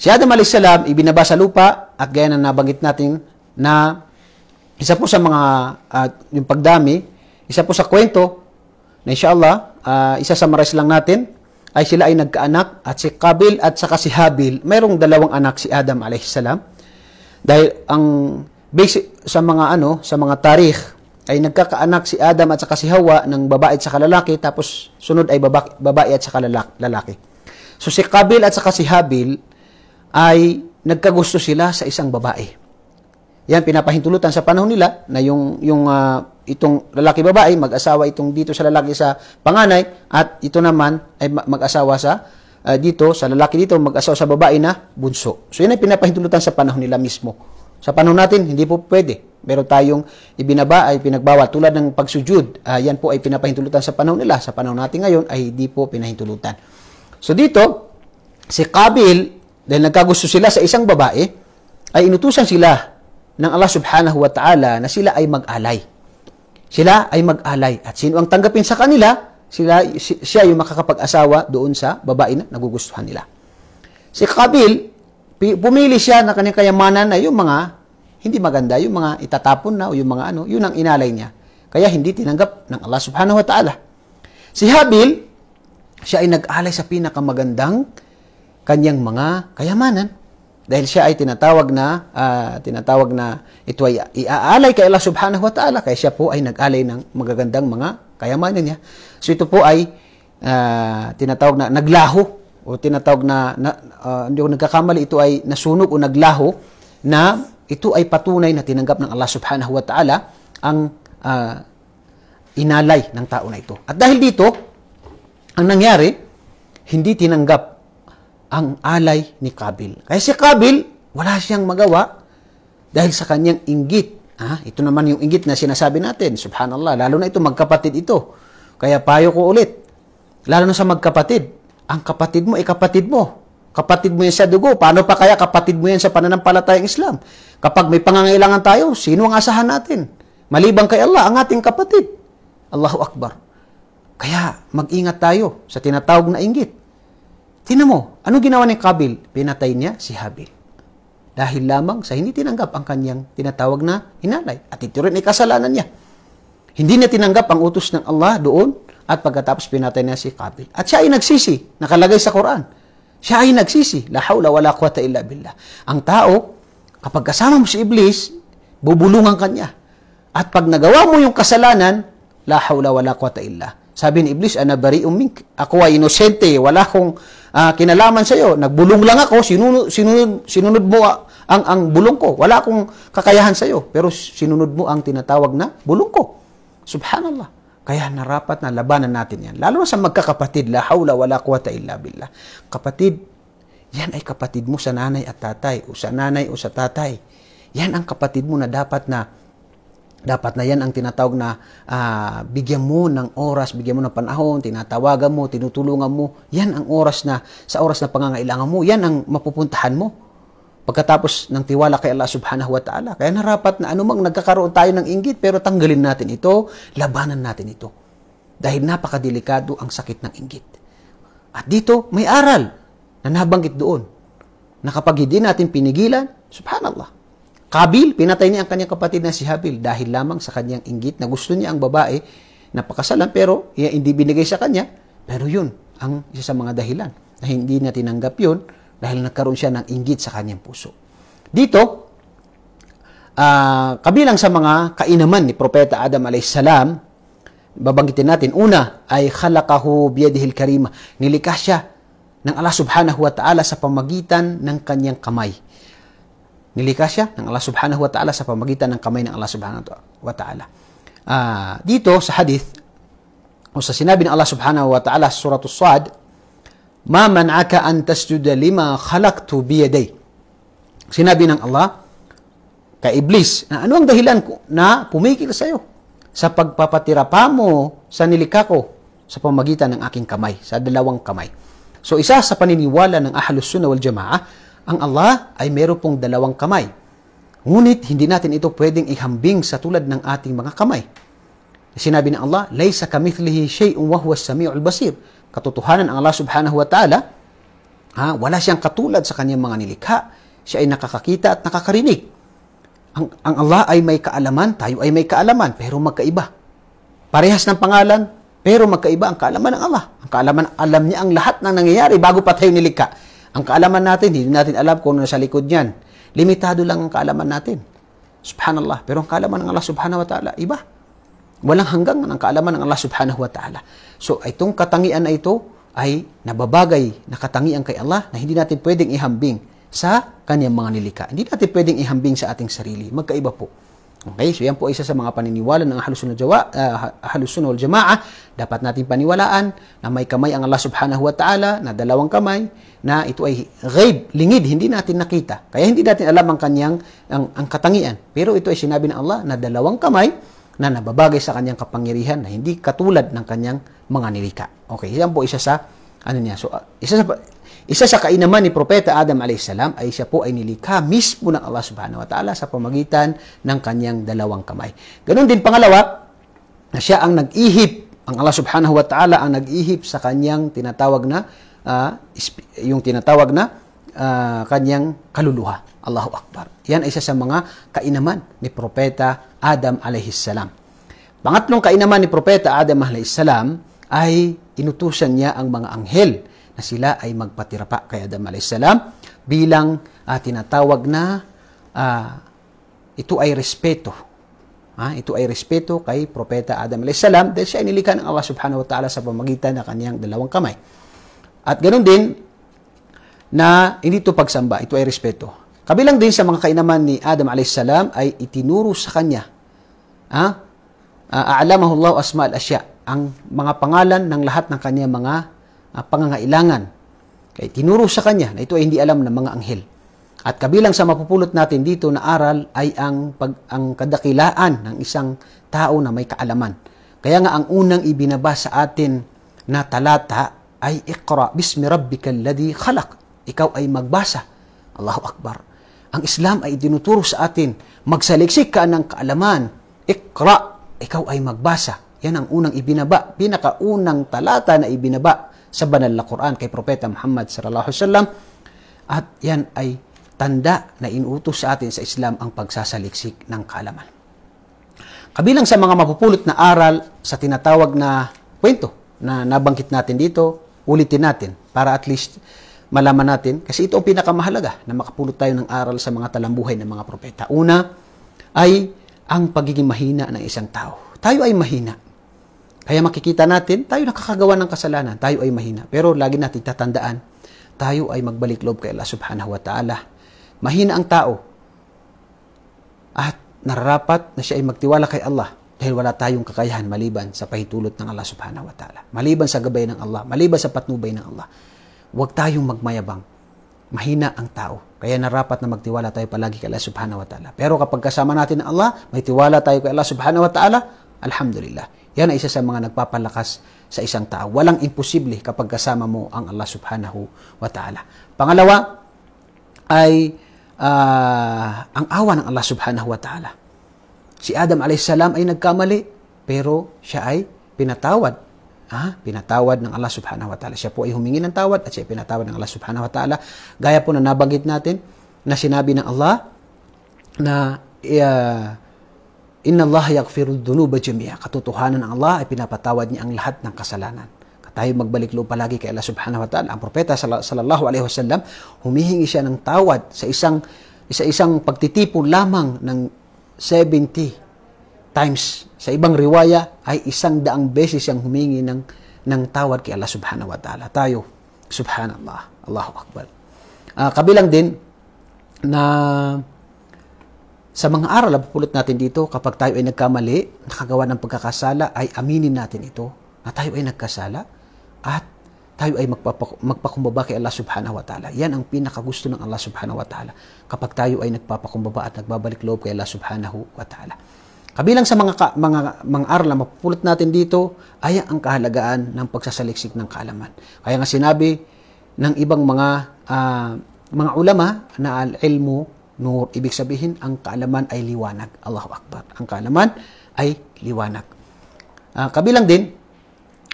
Si Adam a.s. ibinaba sa lupa at gaya na nabanggit natin na isa po sa mga uh, yung pagdami, isa po sa kwento na inshallah, uh, ah, isa sa lang natin, ay sila ay nagkaanak at si Kabil at saka si Habil, mayroong dalawang anak si Adam salam. Dahil ang basic sa mga ano, sa mga tarikh ay nagkakaanak si Adam at saka si Hawa ng babae at saka lalaki tapos sunod ay babae at saka lalaki. So si Kabil at saka si Habil ay nagkagusto sila sa isang babae. Yan, pinapahintulutan sa panahon nila na yung, yung uh, itong lalaki-babae, mag-asawa itong dito sa lalaki sa panganay, at ito naman ay mag-asawa sa uh, dito, sa lalaki dito, mag-asawa sa babae na bunso. So yan ay pinapahintulutan sa panahon nila mismo. Sa panahon natin, hindi po pwede. Meron tayong ibinaba ay pinagbawal. tulad ng pagsujud. Uh, yan po ay pinapahintulutan sa panahon nila. Sa panahon natin ngayon ay hindi po pinahintulutan. So dito, si Kabil dahil nagkagusto sila sa isang babae, ay inutusan sila ng Allah subhanahu wa ta'ala na sila ay mag-alay. Sila ay mag-alay. At sino ang tanggapin sa kanila, sila, siya yung makakapag-asawa doon sa babae na nagugustuhan nila. Si Kabil, pumili siya na kanyang kayamanan na yung mga hindi maganda, yung mga itatapon na o yung mga ano, yun ang inalay niya. Kaya hindi tinanggap ng Allah subhanahu wa ta'ala. Si Habil, siya ay nag-alay sa pinakamagandang kanyang mga kayamanan dahil siya ay tinatawag na uh, tinatawag na ito ay iaalay kay Allah Subhanahu wa Ta'ala kaya siya po ay nag-alay ng magagandang mga kayamanan niya. So ito po ay uh, tinatawag na naglaho o tinatawag na, na uh, hindi ko nagkakamali ito ay nasunog o naglaho na ito ay patunay na tinanggap ng Allah Subhanahu wa Ta'ala ang uh, inalay ng tao na ito. At dahil dito ang nangyari hindi tinanggap ang alay ni Kabil. Kaya si Kabil, wala siyang magawa dahil sa kanyang inggit. Ah, ito naman yung inggit na sinasabi natin. Subhanallah, lalo na ito, magkapatid ito. Kaya payo ko ulit, lalo na sa magkapatid, ang kapatid mo, ikapatid mo. Kapatid mo yan sa dugo. Paano pa kaya kapatid mo yan sa pananampalatayang Islam? Kapag may pangangailangan tayo, sino ang asahan natin? Maliban kay Allah, ang ating kapatid. Allahu Akbar. Kaya mag-ingat tayo sa tinatawag na inggit. Tinan mo, ano ginawa ni Kabil? Pinatay niya si Habil. Dahil lamang sa hindi tinanggap ang kanyang tinatawag na hinalay. At ito rin ay kasalanan niya. Hindi niya tinanggap ang utos ng Allah doon at pagkatapos pinatay niya si Kabil. At siya ay nagsisi, nakalagay sa Quran. Siya ay nagsisi, la hawla wala quwata illa billah. Ang tao, kapag kasama mo si Iblis, bubulungan ka niya. At pag nagawa mo yung kasalanan, la hawla wala quwata illa. Sabi ni Iblis, ana bari mink. Ako ay inosente, wala akong uh, kinalaman sa iyo, nagbulong lang ako, sinunod, sinunod, sinunod mo ang, ang bulong ko. Wala akong kakayahan sa iyo, pero sinunod mo ang tinatawag na bulong ko. Subhanallah. Kaya narapat na labanan natin yan. Lalo na sa magkakapatid, la hawla wala quwata illa billah. Kapatid, yan ay kapatid mo sa nanay at tatay, o sa nanay o sa tatay. Yan ang kapatid mo na dapat na dapat na yan ang tinatawag na uh, bigyan mo ng oras, bigyan mo ng panahon, tinatawagan mo, tinutulungan mo. Yan ang oras na, sa oras na pangangailangan mo, yan ang mapupuntahan mo. Pagkatapos ng tiwala kay Allah subhanahu wa ta'ala. Kaya narapat na anumang nagkakaroon tayo ng inggit, pero tanggalin natin ito, labanan natin ito. Dahil napakadelikado ang sakit ng inggit. At dito, may aral na nabanggit doon. Na kapag hindi natin pinigilan, subhanallah, Kabil, pinatay niya ang kanyang kapatid na si Habil dahil lamang sa kanyang inggit na gusto niya ang babae na pakasalan pero yeah, hindi binigay sa kanya. Pero yun, ang isa sa mga dahilan na hindi niya tinanggap yun dahil nagkaroon siya ng inggit sa kanyang puso. Dito, uh, kabilang sa mga kainaman ni Propeta Adam a.s., babanggitin natin. Una ay khalaqahu biyadihil karima. Nilikha siya ng Allah subhanahu wa ta'ala sa pamagitan ng kanyang kamay. Nilikha siya ng Allah subhanahu wa ta'ala sa pamagitan ng kamay ng Allah subhanahu wa ta'ala. Uh, dito sa hadith, o sa sinabi ng Allah subhanahu wa ta'ala sa surat As-Sad, Ma man'aka an tasjuda lima khalaqtu biyaday. Sinabi ng Allah kay Iblis, na ano ang dahilan ko na pumikil sa iyo sa pagpapatira pa mo sa nilikha ko sa pamagitan ng aking kamay, sa dalawang kamay. So isa sa paniniwala ng Ahlus Sunnah wal Jamaah, ang Allah ay meron pong dalawang kamay. Ngunit hindi natin ito pwedeng ihambing sa tulad ng ating mga kamay. Sinabi ng Allah, "Laysa kamithlihi shay'un wa huwa samiul basir." Katotohanan ang Allah Subhanahu wa Ta'ala, ha, wala siyang katulad sa kanyang mga nilikha. Siya ay nakakakita at nakakarinig. Ang, ang Allah ay may kaalaman, tayo ay may kaalaman, pero magkaiba. Parehas ng pangalan, pero magkaiba ang kaalaman ng Allah. Ang kaalaman, alam niya ang lahat ng nangyayari bago pa tayo nilikha. Ang kaalaman natin, hindi natin alam kung ano nasa likod niyan. Limitado lang ang kaalaman natin. Subhanallah. Pero ang kaalaman ng Allah subhanahu wa ta'ala, iba. Walang hanggang ang kaalaman ng Allah subhanahu wa ta'ala. So, itong katangian na ito ay nababagay na katangian kay Allah na hindi natin pwedeng ihambing sa kanyang mga nilika. Hindi natin pwedeng ihambing sa ating sarili. Magkaiba po. Okay, so yan po isa sa mga paniniwala ng halusunod jawa, uh, ah, halusunod jamaa. Dapat natin paniwalaan na may kamay ang Allah subhanahu wa ta'ala, na dalawang kamay, na ito ay ghaib, lingid, hindi natin nakita. Kaya hindi natin alam ang kanyang ang, ang katangian. Pero ito ay sinabi ng Allah na dalawang kamay na nababagay sa kanyang kapangyarihan na hindi katulad ng kanyang mga nilika. Okay, yan po isa sa ano niya. So, uh, isa sa isa sa kainaman ni Propeta Adam a.s. ay siya po ay nilikha mismo ng Allah subhanahu wa ta'ala sa pamagitan ng kanyang dalawang kamay. Ganon din pangalawa, na siya ang nag-ihip, ang Allah subhanahu wa ta'ala ang nag-ihip sa kanyang tinatawag na, uh, yung tinatawag na uh, kanyang kaluluha. Allahu Akbar. Yan ay isa sa mga kainaman ni Propeta Adam a.s. Pangatlong kainaman ni Propeta Adam a.s. ay inutusan niya ang mga anghel na sila ay magpatira pa kay Adam a.s. bilang uh, tinatawag na uh, ito ay respeto. Ha? Ah, ito ay respeto kay Propeta Adam a.s. dahil siya inilikha ng Allah subhanahu wa ta'ala sa pamagitan ng kanyang dalawang kamay. At ganoon din na hindi ito pagsamba, ito ay respeto. Kabilang din sa mga kainaman ni Adam a.s. ay itinuro sa kanya. Ha? A'lamahu Allah asma al-asya, ang mga pangalan ng lahat ng kanyang mga uh, pangangailangan. Kay tinuro sa kanya na ito ay hindi alam ng mga anghel. At kabilang sa mapupulot natin dito na aral ay ang, pag, ang kadakilaan ng isang tao na may kaalaman. Kaya nga ang unang ibinaba sa atin na talata ay Iqra bismi rabbikal ladhi khalaq. Ikaw ay magbasa. Allahu Akbar. Ang Islam ay itinuturo sa atin, magsaliksik ka ng kaalaman. Iqra, ikaw ay magbasa. Yan ang unang ibinaba, pinakaunang talata na ibinaba sa banal na Quran kay Propeta Muhammad sallallahu alaihi wasallam at yan ay tanda na inuutos sa atin sa Islam ang pagsasaliksik ng kaalaman. Kabilang sa mga mapupulot na aral sa tinatawag na kwento na nabanggit natin dito, ulitin natin para at least malaman natin kasi ito ang pinakamahalaga na makapulot tayo ng aral sa mga talambuhay ng mga propeta. Una ay ang pagiging mahina ng isang tao. Tayo ay mahina. Kaya makikita natin, tayo nakakagawa ng kasalanan, tayo ay mahina. Pero lagi natin tatandaan, tayo ay magbalik loob kay Allah subhanahu wa ta'ala. Mahina ang tao. At nararapat na siya ay magtiwala kay Allah dahil wala tayong kakayahan maliban sa pahitulot ng Allah subhanahu wa ta'ala. Maliban sa gabay ng Allah, maliban sa patnubay ng Allah. Huwag tayong magmayabang. Mahina ang tao. Kaya narapat na magtiwala tayo palagi kay Allah subhanahu wa ta'ala. Pero kapag kasama natin ang Allah, may tiwala tayo kay Allah subhanahu wa ta'ala, Alhamdulillah. Yan ay isa sa mga nagpapalakas sa isang tao. Walang imposible kapag kasama mo ang Allah subhanahu wa ta'ala. Pangalawa ay uh, ang awa ng Allah subhanahu wa ta'ala. Si Adam a.s. ay nagkamali, pero siya ay pinatawad Ah, pinatawad ng Allah subhanahu wa ta'ala. Siya po ay humingi ng tawad at siya ay pinatawad ng Allah subhanahu wa ta'ala. Gaya po na nabanggit natin na sinabi ng Allah na uh, Inna Allah yakfirul dhunuba jami'a. Katotohanan ng Allah ay pinapatawad niya ang lahat ng kasalanan. Tayo magbalik loob palagi kay Allah subhanahu wa ta'ala. Ang propeta sallallahu alaihi wasallam, humihingi siya ng tawad sa isang isa-isang pagtitipon lamang ng 70 times. Sa ibang riwaya ay isang daang beses siyang humingi ng, ng tawad kay Allah subhanahu wa ta'ala. Tayo, subhanallah, Allahu Akbar. Uh, kabilang din na sa mga aral na pupulot natin dito, kapag tayo ay nagkamali, nakagawa ng pagkakasala, ay aminin natin ito na tayo ay nagkasala at tayo ay magpapak- magpakumbaba kay Allah subhanahu wa ta'ala. Yan ang pinakagusto ng Allah subhanahu wa ta'ala kapag tayo ay nagpapakumbaba at nagbabalik loob kay Allah subhanahu wa ta'ala. Kabilang sa mga, mga, mga aral na mapupulot natin dito ay ang kahalagaan ng pagsasaliksik ng kaalaman. Kaya nga sinabi ng ibang mga uh, mga ulama na al-ilmu nur. Ibig sabihin, ang kaalaman ay liwanag. Allahu Akbar. Ang kaalaman ay liwanag. Uh, kabilang din,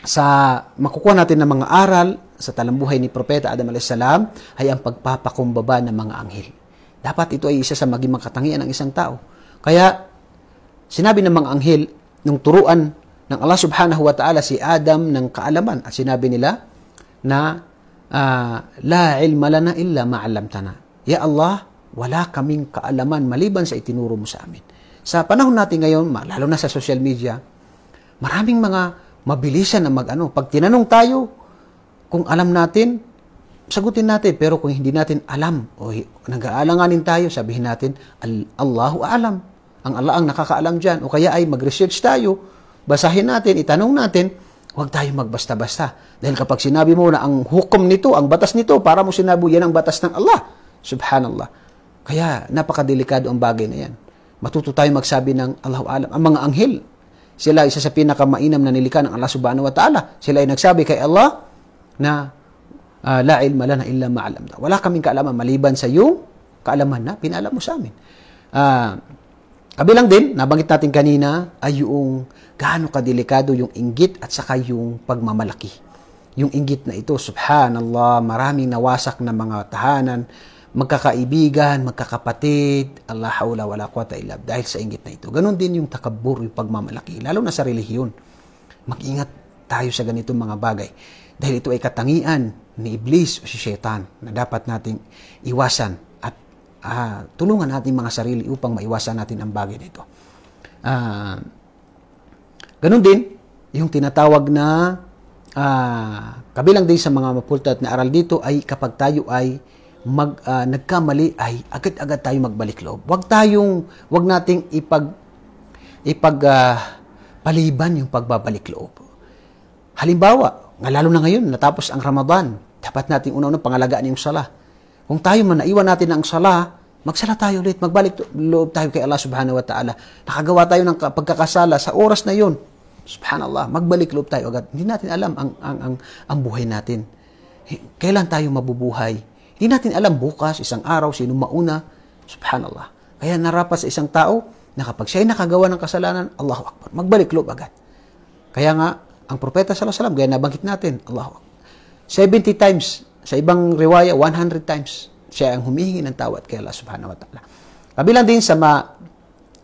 sa makukuha natin ng mga aral sa talambuhay ni Propeta Adam a.s. ay ang pagpapakumbaba ng mga anghel. Dapat ito ay isa sa maging makatangian ng isang tao. Kaya, sinabi ng mga anghel, nung turuan ng Allah subhanahu wa ta'ala si Adam ng kaalaman, at sinabi nila na, uh, La ilma lana illa ma'alamtana. Ya Allah, wala kaming kaalaman maliban sa itinuro mo sa amin. Sa panahon natin ngayon, lalo na sa social media, maraming mga mabilisan na mag-ano. Pag tinanong tayo, kung alam natin, sagutin natin. Pero kung hindi natin alam o nag-aalanganin tayo, sabihin natin, Allahu alam. Ang Allah ang nakakaalam dyan. O kaya ay mag-research tayo, basahin natin, itanong natin, huwag tayo magbasta-basta. Dahil kapag sinabi mo na ang hukom nito, ang batas nito, para mo sinabi yan ang batas ng Allah. Subhanallah. Kaya napakadelikado ang bagay na yan. Matuto tayo magsabi ng Allahu alam. Ang mga anghel, sila isa sa pinakamainam na nilikha ng Allah subhanahu wa ta'ala. Sila ay nagsabi kay Allah na uh, la ilma lana illa ma'alam na. Wala kaming kaalaman maliban sa iyong kaalaman na pinalam mo sa amin. Uh, ah, kabilang din, nabanggit natin kanina, ay yung gaano kadelikado yung inggit at saka yung pagmamalaki. Yung inggit na ito, subhanallah, maraming nawasak na mga tahanan, magkakaibigan, magkakapatid, Allah hawla wala quwata illa dahil sa inggit na ito. Ganon din yung takabur, yung pagmamalaki, lalo na sa relihiyon. Mag-ingat tayo sa ganitong mga bagay dahil ito ay katangian ni Iblis o si Shaitan na dapat nating iwasan at uh, tulungan natin mga sarili upang maiwasan natin ang bagay nito. Uh, ah, ganun din, yung tinatawag na uh, kabilang din sa mga mapultat na aral dito ay kapag tayo ay mag, uh, nagkamali ay agad-agad tayo magbalik loob. Huwag tayong, huwag nating ipag, ipag uh, paliban yung pagbabalik loob. Halimbawa, nga lalo na ngayon, natapos ang Ramadan, dapat nating una-una pangalagaan yung sala. Kung tayo man naiwan natin ang sala, magsala tayo ulit, magbalik loob tayo kay Allah subhanahu wa ta'ala. Nakagawa tayo ng pagkakasala sa oras na yon. Subhanallah, magbalik loob tayo agad. Hindi natin alam ang, ang, ang, ang buhay natin. Kailan tayo mabubuhay? Di natin alam bukas, isang araw, sino mauna. Subhanallah. Kaya narapat sa isang tao na kapag siya'y nakagawa ng kasalanan, Allahu Akbar. Magbalik loob agad. Kaya nga, ang propeta sallallahu alaihi wasallam, gaya nabanggit natin, Allahu Akbar. 70 times, sa ibang riwaya, 100 times, siya ang humihingi ng tawad kay Allah subhanahu wa ta'ala. Kabilang din sa ma,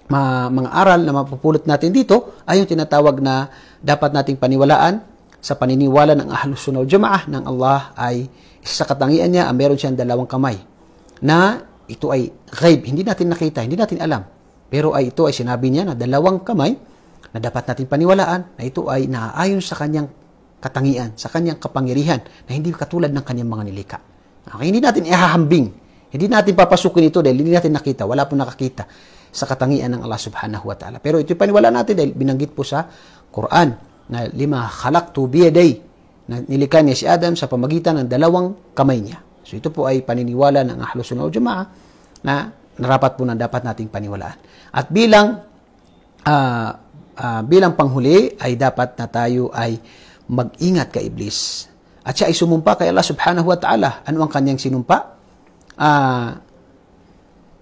ma, mga aral na mapupulot natin dito, ay yung tinatawag na dapat nating paniwalaan sa paniniwala ng Ahlus Sunnah Jamaah ng Allah ay sa katangian niya, ah, meron siyang dalawang kamay na ito ay ghaib. Hindi natin nakita, hindi natin alam. Pero ay ito ay sinabi niya na dalawang kamay na dapat natin paniwalaan na ito ay naaayon sa kanyang katangian, sa kanyang kapangyarihan na hindi katulad ng kanyang mga nilika. Okay, hindi natin ihahambing. Hindi natin papasukin ito dahil hindi natin nakita. Wala pong nakakita sa katangian ng Allah subhanahu wa ta'ala. Pero ito paniwala natin dahil binanggit po sa Quran na lima khalaqtu biyaday Nilikha niya si Adam sa pamagitan ng dalawang kamay niya. So ito po ay paniniwala ng Ahlus Sunnah wal Jamaah na narapat po na dapat nating paniwalaan. At bilang uh, uh, bilang panghuli ay dapat na tayo ay mag-ingat kay Iblis. At siya ay sumumpa kay Allah subhanahu wa ta'ala. Ano ang kanyang sinumpa? Uh,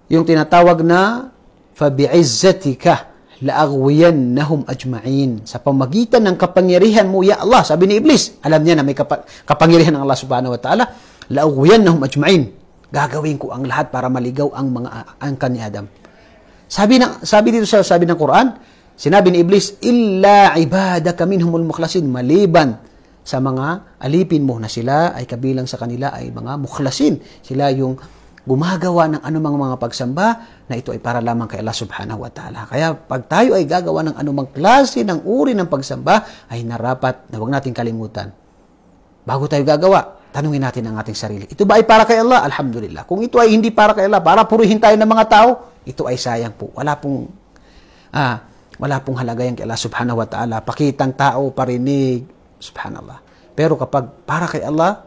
yung tinatawag na فَبِعِزَّتِكَ la'agwiyannahum ajma'in. Sa pamagitan ng kapangyarihan mo, ya Allah, sabi ni Iblis, alam niya na may kap- kapangyarihan ng Allah subhanahu wa ta'ala, la'agwiyannahum ajma'in. Gagawin ko ang lahat para maligaw ang mga ang kani Adam. Sabi ng sabi dito sa sabi ng Quran, sinabi ni Iblis, illa ibadaka minhumul mukhlasin maliban sa mga alipin mo na sila ay kabilang sa kanila ay mga mukhlasin. Sila yung gumagawa ng anumang mga pagsamba na ito ay para lamang kay Allah subhanahu wa ta'ala. Kaya pag tayo ay gagawa ng anumang klase ng uri ng pagsamba, ay narapat na huwag natin kalimutan. Bago tayo gagawa, tanungin natin ang ating sarili. Ito ba ay para kay Allah? Alhamdulillah. Kung ito ay hindi para kay Allah, para purihin tayo ng mga tao, ito ay sayang po. Wala pong, ah, wala pong halaga yan kay Allah subhanahu wa ta'ala. Pakitang tao, parinig, subhanallah. Pero kapag para kay Allah,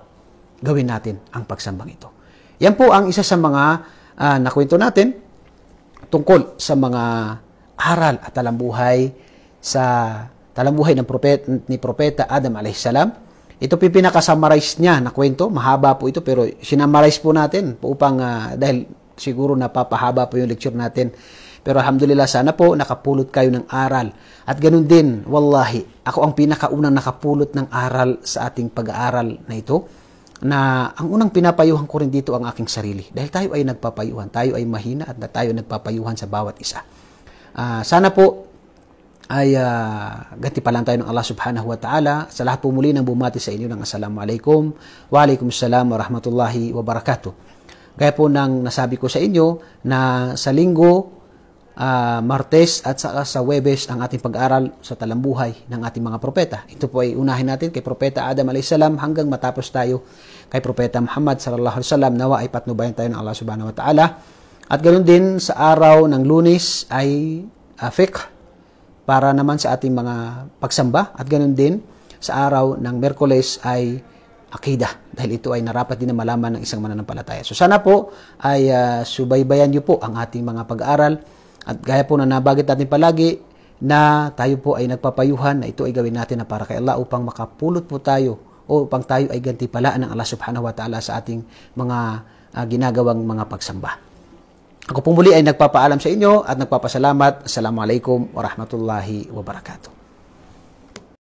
gawin natin ang pagsambang ito. Yan po ang isa sa mga uh, nakwento natin tungkol sa mga aral at talambuhay sa talambuhay ng propet, ni Propeta Adam alaihissalam. Ito po pinakasummarize niya na kwento. Mahaba po ito pero sinummarize po natin upang uh, dahil siguro napapahaba po yung lecture natin. Pero alhamdulillah sana po nakapulot kayo ng aral. At ganun din, wallahi, ako ang pinakaunang nakapulot ng aral sa ating pag-aaral na ito na ang unang pinapayuhan ko rin dito ang aking sarili. Dahil tayo ay nagpapayuhan, tayo ay mahina at tayo nagpapayuhan sa bawat isa. Uh, sana po ay uh, ganti pa lang tayo ng Allah subhanahu wa ta'ala. Sa lahat po muli nang bumati sa inyo ng Assalamualaikum, alaikum. Wa alaikum salam wa rahmatullahi wa barakatuh. Gaya po nang nasabi ko sa inyo na sa linggo uh, Martes at saka sa Webes ang ating pag-aral sa talambuhay ng ating mga propeta. Ito po ay unahin natin kay Propeta Adam a.s. hanggang matapos tayo kay Propeta Muhammad sallallahu alaihi wasallam nawa ay patnubayan tayo ng Allah subhanahu wa ta'ala. At ganoon din sa araw ng Lunes ay uh, fiqh para naman sa ating mga pagsamba at ganoon din sa araw ng Merkules ay akida dahil ito ay narapat din na malaman ng isang mananampalataya. So sana po ay uh, subaybayan niyo po ang ating mga pag-aaral at gaya po na nabagit natin palagi na tayo po ay nagpapayuhan na ito ay gawin natin na para kay Allah upang makapulot po tayo o upang tayo ay gantipalaan ng Allah subhanahu wa ta'ala sa ating mga uh, ginagawang mga pagsamba. Ako po muli ay nagpapaalam sa inyo at nagpapasalamat. Assalamualaikum warahmatullahi wabarakatuh.